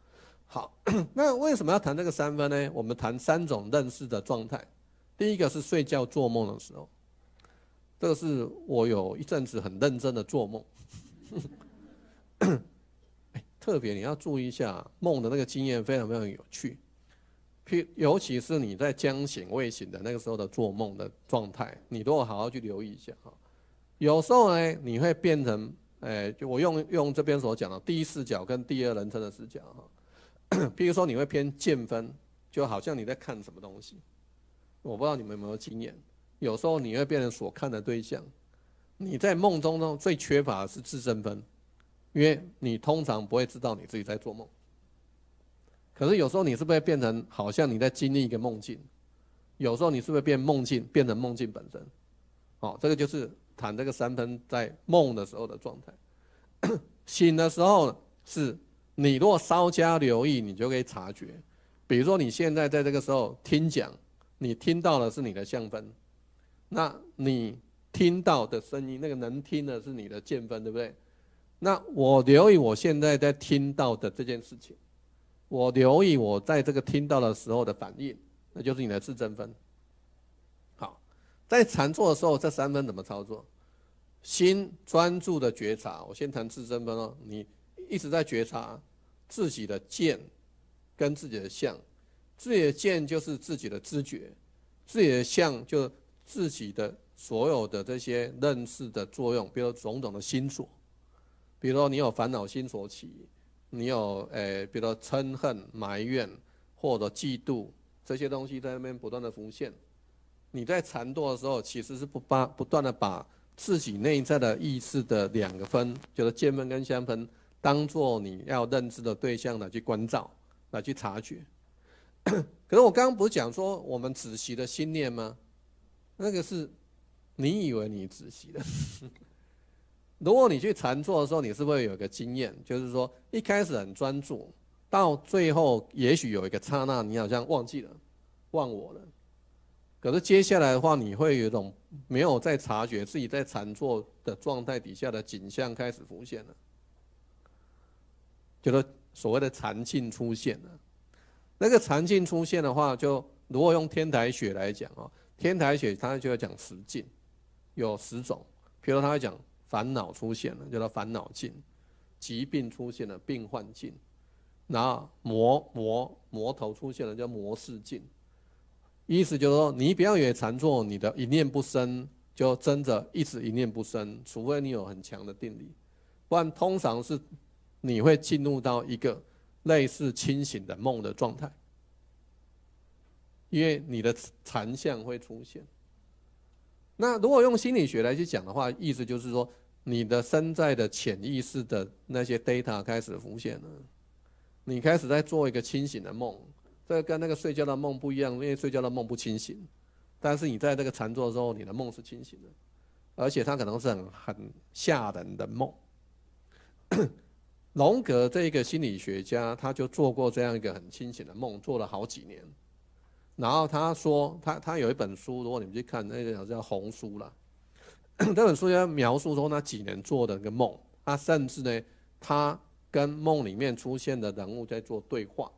好，那为什么要谈这个三分呢？我们谈三种认识的状态。第一个是睡觉做梦的时候，这个是我有一阵子很认真的做梦。特别你要注意一下梦的那个经验非常非常有趣，譬尤其是你在将醒未醒的那个时候的做梦的状态，你都要好好去留意一下哈。有时候呢，你会变成。哎，就我用用这边所讲的第一视角跟第二人称的视角哈，比如说你会偏见分，就好像你在看什么东西，我不知道你们有没有经验，有时候你会变成所看的对象。你在梦中中最缺乏的是自身分，因为你通常不会知道你自己在做梦。可是有时候你是不是变成好像你在经历一个梦境？有时候你是不是变梦境，变成梦境本身？好，这个就是。谈这个三分在梦的时候的状态，醒的时候是你若稍加留意，你就可以察觉。比如说你现在在这个时候听讲，你听到的是你的相分，那你听到的声音，那个能听的是你的见分，对不对？那我留意我现在在听到的这件事情，我留意我在这个听到的时候的反应，那就是你的自证分。在禅坐的时候，这三分怎么操作？心专注的觉察。我先谈自证分哦。你一直在觉察自己的见，跟自己的相。自己的见就是自己的知觉，自己的相就自己的所有的这些认识的作用，比如种种的心所，比如你有烦恼心所起，你有诶，比如嗔恨、埋怨或者嫉妒这些东西在那边不断的浮现。你在禅坐的时候，其实是不把不断的把自己内在的意识的两个分，就是见分跟相分，当做你要认知的对象来去关照，来去察觉。可是我刚刚不是讲说我们止息的心念吗？那个是你以为你止息的。如果你去禅坐的时候，你是不是有一个经验，就是说一开始很专注，到最后也许有一个刹那，你好像忘记了，忘我了。可是接下来的话，你会有一种没有在察觉自己在禅坐的状态底下的景象开始浮现了，就说所谓的禅境出现了。那个禅境出现的话，就如果用天台雪来讲哦，天台雪它就要讲十境，有十种，比如它会讲烦恼出现了，叫做烦恼境；疾病出现了，病患境；然后魔魔魔头出现了，叫魔事境。意思就是说，你不要为禅坐，你的一念不生就真的一直一念不生，除非你有很强的定力，不然通常是你会进入到一个类似清醒的梦的状态，因为你的禅相会出现。那如果用心理学来去讲的话，意思就是说，你的身在的潜意识的那些 data 开始浮现了，你开始在做一个清醒的梦。这跟那个睡觉的梦不一样，因为睡觉的梦不清醒。但是你在这个禅坐的时候，你的梦是清醒的，而且它可能是很很吓人的梦。荣 格这一个心理学家，他就做过这样一个很清醒的梦，做了好几年。然后他说，他他有一本书，如果你们去看，那个叫《红书》了。这本书要描述说那几年做的个梦，他甚至呢，他跟梦里面出现的人物在做对话。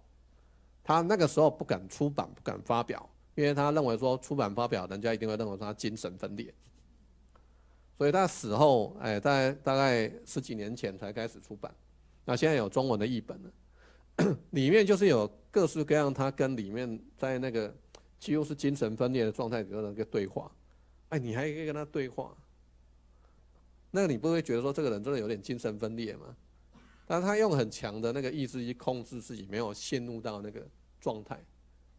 他那个时候不敢出版、不敢发表，因为他认为说出版发表，人家一定会认为他精神分裂。所以他死后，哎，大大概十几年前才开始出版。那现在有中文的译本了，里面就是有各式各样他跟里面在那个几乎是精神分裂的状态里面的一个对话。哎，你还可以跟他对话，那你不会觉得说这个人真的有点精神分裂吗？但他用很强的那个意志去控制自己，没有陷入到那个状态，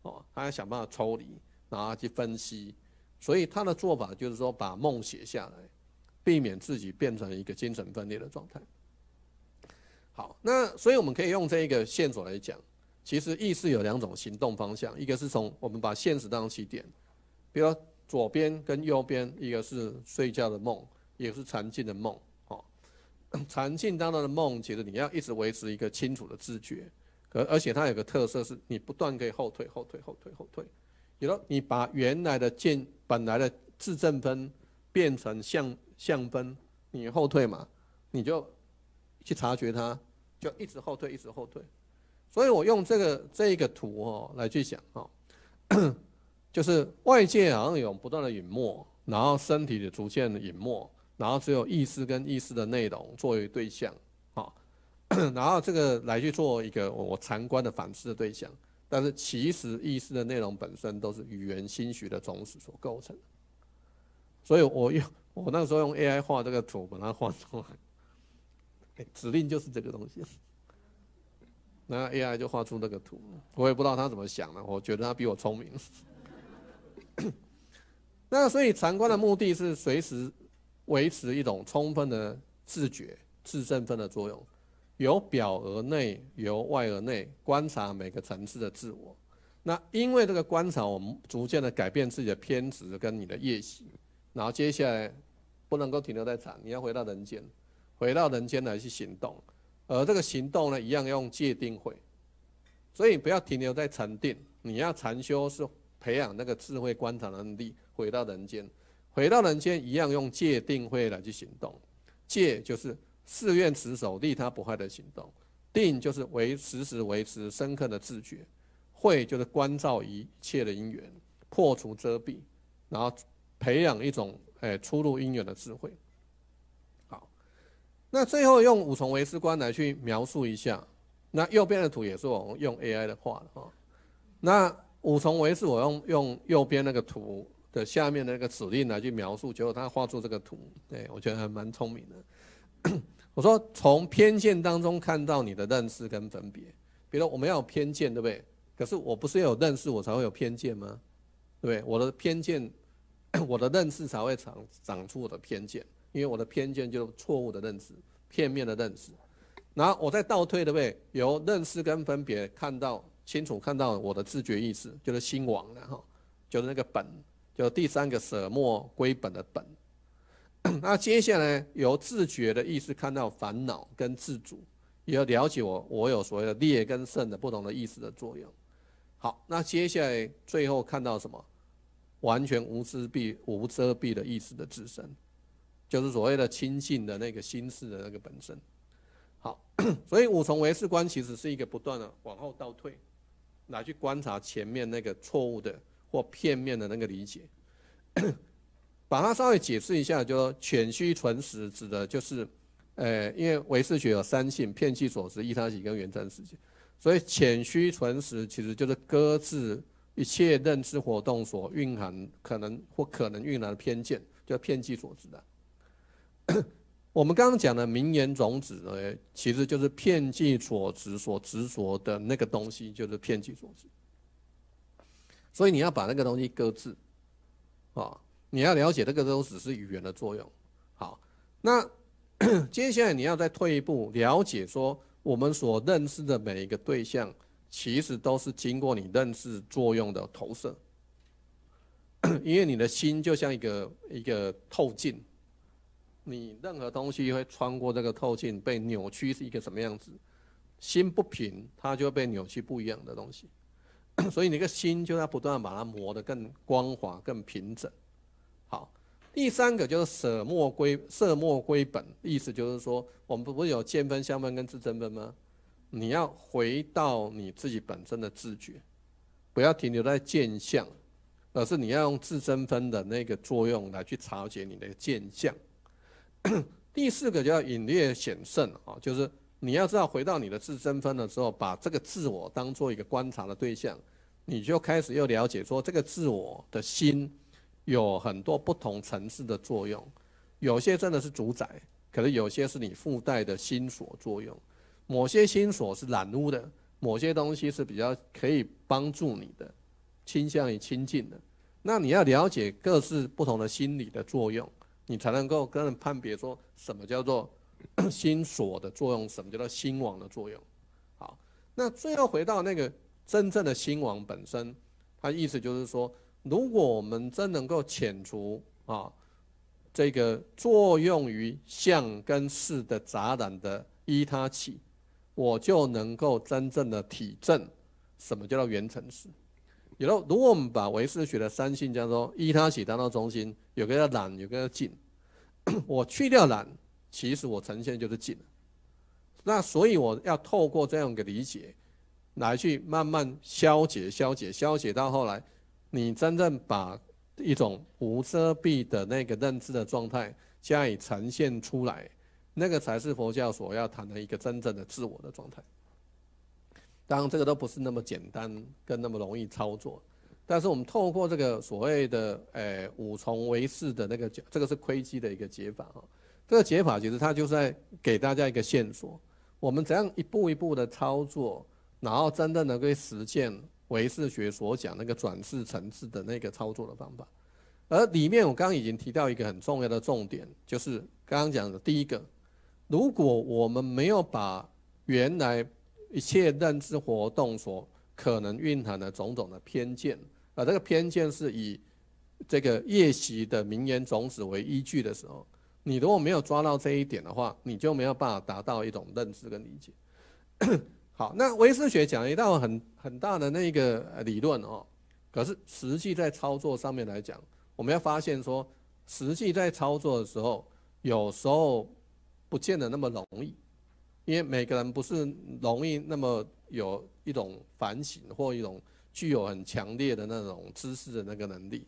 哦，他要想办法抽离，然后去分析，所以他的做法就是说，把梦写下来，避免自己变成一个精神分裂的状态。好，那所以我们可以用这一个线索来讲，其实意识有两种行动方向，一个是从我们把现实当起点，比如左边跟右边，一个是睡觉的梦，一个是沉浸的梦。禅境当中的梦，其实你要一直维持一个清楚的知觉，可而且它有个特色，是你不断可以后退、后退、后退、后退。有如你把原来的见、本来的自证分变成相相分，你后退嘛，你就去察觉它，就一直后退、一直后退。所以我用这个这一个图哦来去想哦，就是外界好像有不断的隐没，然后身体的逐渐的隐没。然后只有意识跟意识的内容作为对象，啊，然后这个来去做一个我参观的反思的对象。但是其实意识的内容本身都是语言心学的种子所构成的。所以我用我那时候用 AI 画这个图，把它画出来，指令就是这个东西，那 AI 就画出那个图。我也不知道他怎么想的，我觉得他比我聪明。那所以禅观的目的是随时。维持一种充分的自觉、自振奋的作用，由表而内，由外而内观察每个层次的自我。那因为这个观察，我们逐渐的改变自己的偏执跟你的业习。然后接下来不能够停留在禅，你要回到人间，回到人间来去行动。而这个行动呢，一样用界定会，所以不要停留在禅定，你要禅修是培养那个智慧观察能力，回到人间。回到人间一样用戒定慧来去行动，戒就是誓愿持守利他不害的行动，定就是维持时维持深刻的自觉，慧就是关照一切的因缘，破除遮蔽，然后培养一种哎出入因缘的智慧。好，那最后用五重维师观来去描述一下，那右边的图也是我用 AI 的画的哈，那五重维是我用用右边那个图。的下面的那个指令来去描述，结果他画出这个图，对我觉得还蛮聪明的。我说从偏见当中看到你的认识跟分别，比如我们要有偏见，对不对？可是我不是要有认识，我才会有偏见吗？对不对？我的偏见，我的认识才会长长出我的偏见，因为我的偏见就是错误的认识、片面的认识。然后我再倒退，对不对？由认识跟分别看到清楚看到我的自觉意识，就是心王，然后就是那个本。就第三个舍末归本的本，那接下来由自觉的意识看到烦恼跟自主，也要了解我我有所谓的劣跟胜的不同的意识的作用。好，那接下来最后看到什么？完全无知蔽无遮蔽的意识的自身，就是所谓的清净的那个心事的那个本身。好，所以五重唯识观其实是一个不断的往后倒退，来去观察前面那个错误的。或片面的那个理解，把它稍微解释一下，就说“浅虚存实”指的就是，呃，因为唯识学有三性，片见所执、一他起跟原真实界，所以“浅虚存实”其实就是搁置一切认知活动所蕴含可能或可能蕴含的偏见，叫偏见所执的。我们刚刚讲的名言种子，呢，其实就是偏见所执所执着的那个东西，就是偏见所执。所以你要把那个东西搁置，啊，你要了解这个都只是语言的作用。好，那 接下来你要再退一步，了解说我们所认识的每一个对象，其实都是经过你认识作用的投射。因为你的心就像一个一个透镜，你任何东西会穿过这个透镜被扭曲是一个什么样子？心不平，它就会被扭曲不一样的东西。所以你的心就要不断把它磨得更光滑、更平整。好，第三个就是舍末归舍末归本，意思就是说，我们不不是有见分相分跟自生分吗？你要回到你自己本身的自觉，不要停留在见相，而是你要用自生分的那个作用来去调节你的见相。第四个叫隐略显胜啊，就是。你要知道，回到你的自身分的时候，把这个自我当做一个观察的对象，你就开始又了解说，这个自我的心有很多不同层次的作用，有些真的是主宰，可是有些是你附带的心所作用。某些心所是染污的，某些东西是比较可以帮助你的，倾向于亲近的。那你要了解各自不同的心理的作用，你才能够跟人判别说什么叫做。心所的作用，什么叫做心王的作用？好，那最后回到那个真正的心王本身，它意思就是说，如果我们真能够遣除啊，这个作用于相跟事的杂染的依他起，我就能够真正的体证什么叫做原成实。有了，如果我们把唯识学的三性，叫做说依他起当到中心，有个叫染，有个叫净，我去掉染。其实我呈现就是尽那所以我要透过这样一个理解，来去慢慢消解、消解、消解，到后来，你真正把一种无遮蔽的那个认知的状态加以呈现出来，那个才是佛教所要谈的一个真正的自我的状态。当然，这个都不是那么简单跟那么容易操作，但是我们透过这个所谓的“诶五重为四”的那个这个是窥基的一个解法哦。这个解法其实它就在给大家一个线索：我们怎样一步一步的操作，然后真正能够实践唯识学所讲那个转世层次的那个操作的方法。而里面我刚刚已经提到一个很重要的重点，就是刚刚讲的第一个：如果我们没有把原来一切认知活动所可能蕴含的种种的偏见，啊，这个偏见是以这个夜袭的名言种子为依据的时候。你如果没有抓到这一点的话，你就没有办法达到一种认知跟理解。好，那唯识学讲一道很很大的那个理论哦，可是实际在操作上面来讲，我们要发现说，实际在操作的时候，有时候不见得那么容易，因为每个人不是容易那么有一种反省或一种具有很强烈的那种知识的那个能力，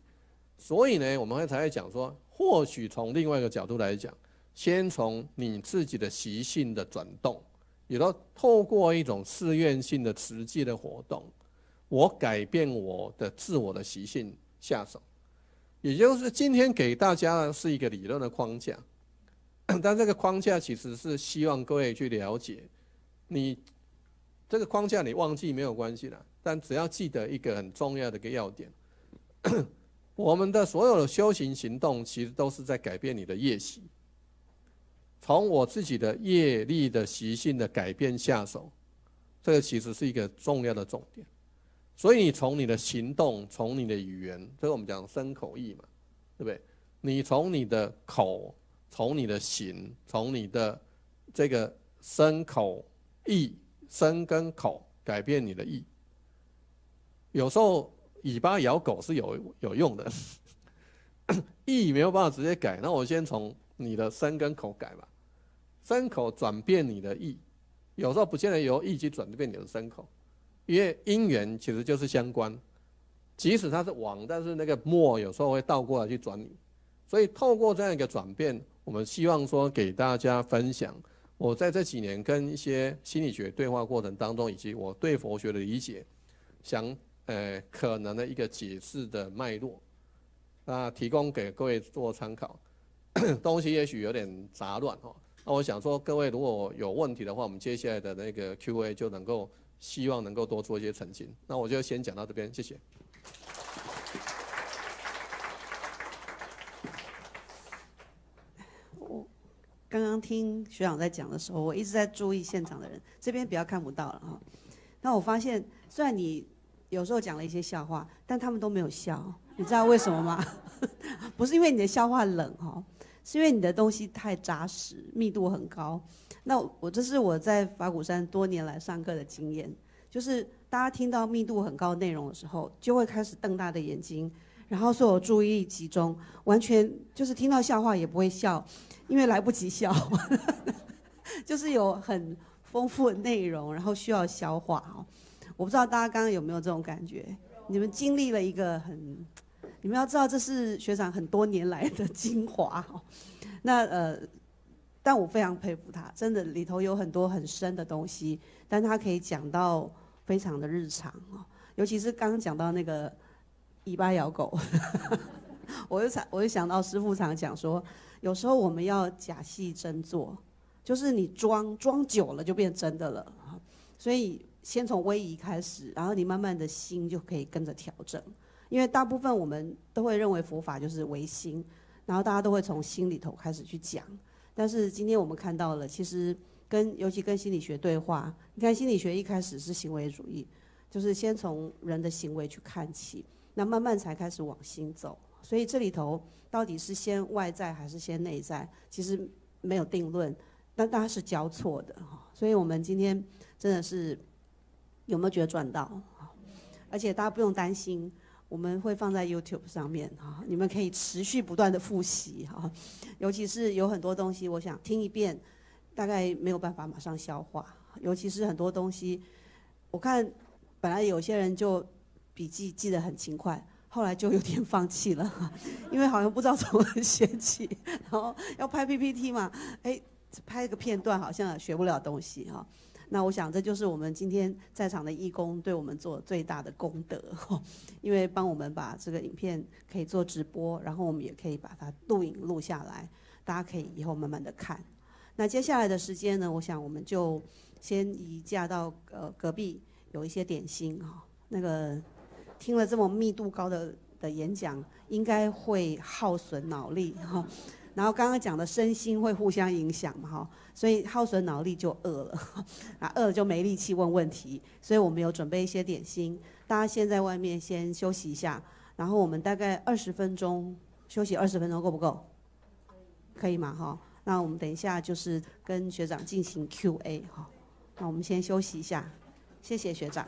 所以呢，我们会才会讲说。或许从另外一个角度来讲，先从你自己的习性的转动，你都透过一种自愿性的实际的活动，我改变我的自我的习性下手。也就是今天给大家是一个理论的框架，但这个框架其实是希望各位去了解，你这个框架你忘记没有关系啦，但只要记得一个很重要的一个要点。我们的所有的修行行动，其实都是在改变你的业习，从我自己的业力的习性的改变下手，这个其实是一个重要的重点。所以你从你的行动，从你的语言，这个我们讲身口意嘛，对不对？你从你的口，从你的行，从你的这个身口意身跟口改变你的意，有时候。尾巴咬狗是有有用的，意 没有办法直接改，那我先从你的身跟口改吧，身口转变你的意，有时候不见得由意去转变你的身口，因为因缘其实就是相关，即使它是王，但是那个末有时候会倒过来去转你，所以透过这样一个转变，我们希望说给大家分享，我在这几年跟一些心理学对话过程当中，以及我对佛学的理解，想。呃，可能的一个解释的脉络，那提供给各位做参考。东西也许有点杂乱哈。那我想说，各位如果有问题的话，我们接下来的那个 Q&A 就能够，希望能够多做一些澄清。那我就先讲到这边，谢谢。我刚刚听学长在讲的时候，我一直在注意现场的人，这边比较看不到了哈。那我发现，虽然你。有时候讲了一些笑话，但他们都没有笑，你知道为什么吗？不是因为你的笑话冷哈，是因为你的东西太扎实，密度很高。那我这是我在法鼓山多年来上课的经验，就是大家听到密度很高的内容的时候，就会开始瞪大的眼睛，然后所有注意力集中，完全就是听到笑话也不会笑，因为来不及笑，就是有很丰富的内容，然后需要消化哦。我不知道大家刚刚有没有这种感觉？你们经历了一个很……你们要知道，这是学长很多年来的 精华。那呃，但我非常佩服他，真的里头有很多很深的东西，但他可以讲到非常的日常哦，尤其是刚刚讲到那个“尾巴咬狗”，我就想，我就想到师傅常讲说，有时候我们要假戏真做，就是你装装久了就变真的了所以。先从威仪开始，然后你慢慢的心就可以跟着调整。因为大部分我们都会认为佛法就是唯心，然后大家都会从心里头开始去讲。但是今天我们看到了，其实跟尤其跟心理学对话，你看心理学一开始是行为主义，就是先从人的行为去看起，那慢慢才开始往心走。所以这里头到底是先外在还是先内在，其实没有定论，那大家是交错的哈。所以我们今天真的是。有没有觉得赚到？而且大家不用担心，我们会放在 YouTube 上面哈，你们可以持续不断的复习哈。尤其是有很多东西，我想听一遍，大概没有办法马上消化。尤其是很多东西，我看本来有些人就笔记记得很勤快，后来就有点放弃了，因为好像不知道怎么写起，然后要拍 PPT 嘛，哎，拍个片段好像学不了东西哈。那我想，这就是我们今天在场的义工对我们做最大的功德，因为帮我们把这个影片可以做直播，然后我们也可以把它录影录下来，大家可以以后慢慢的看。那接下来的时间呢，我想我们就先移驾到呃隔壁有一些点心哈。那个听了这么密度高的的演讲，应该会耗损脑力哈。然后刚刚讲的身心会互相影响嘛哈，所以耗损脑力就饿了，啊饿了就没力气问问题，所以我们有准备一些点心，大家先在外面先休息一下，然后我们大概二十分钟休息二十分钟够不够？可以吗哈？那我们等一下就是跟学长进行 Q&A 哈，那我们先休息一下，谢谢学长。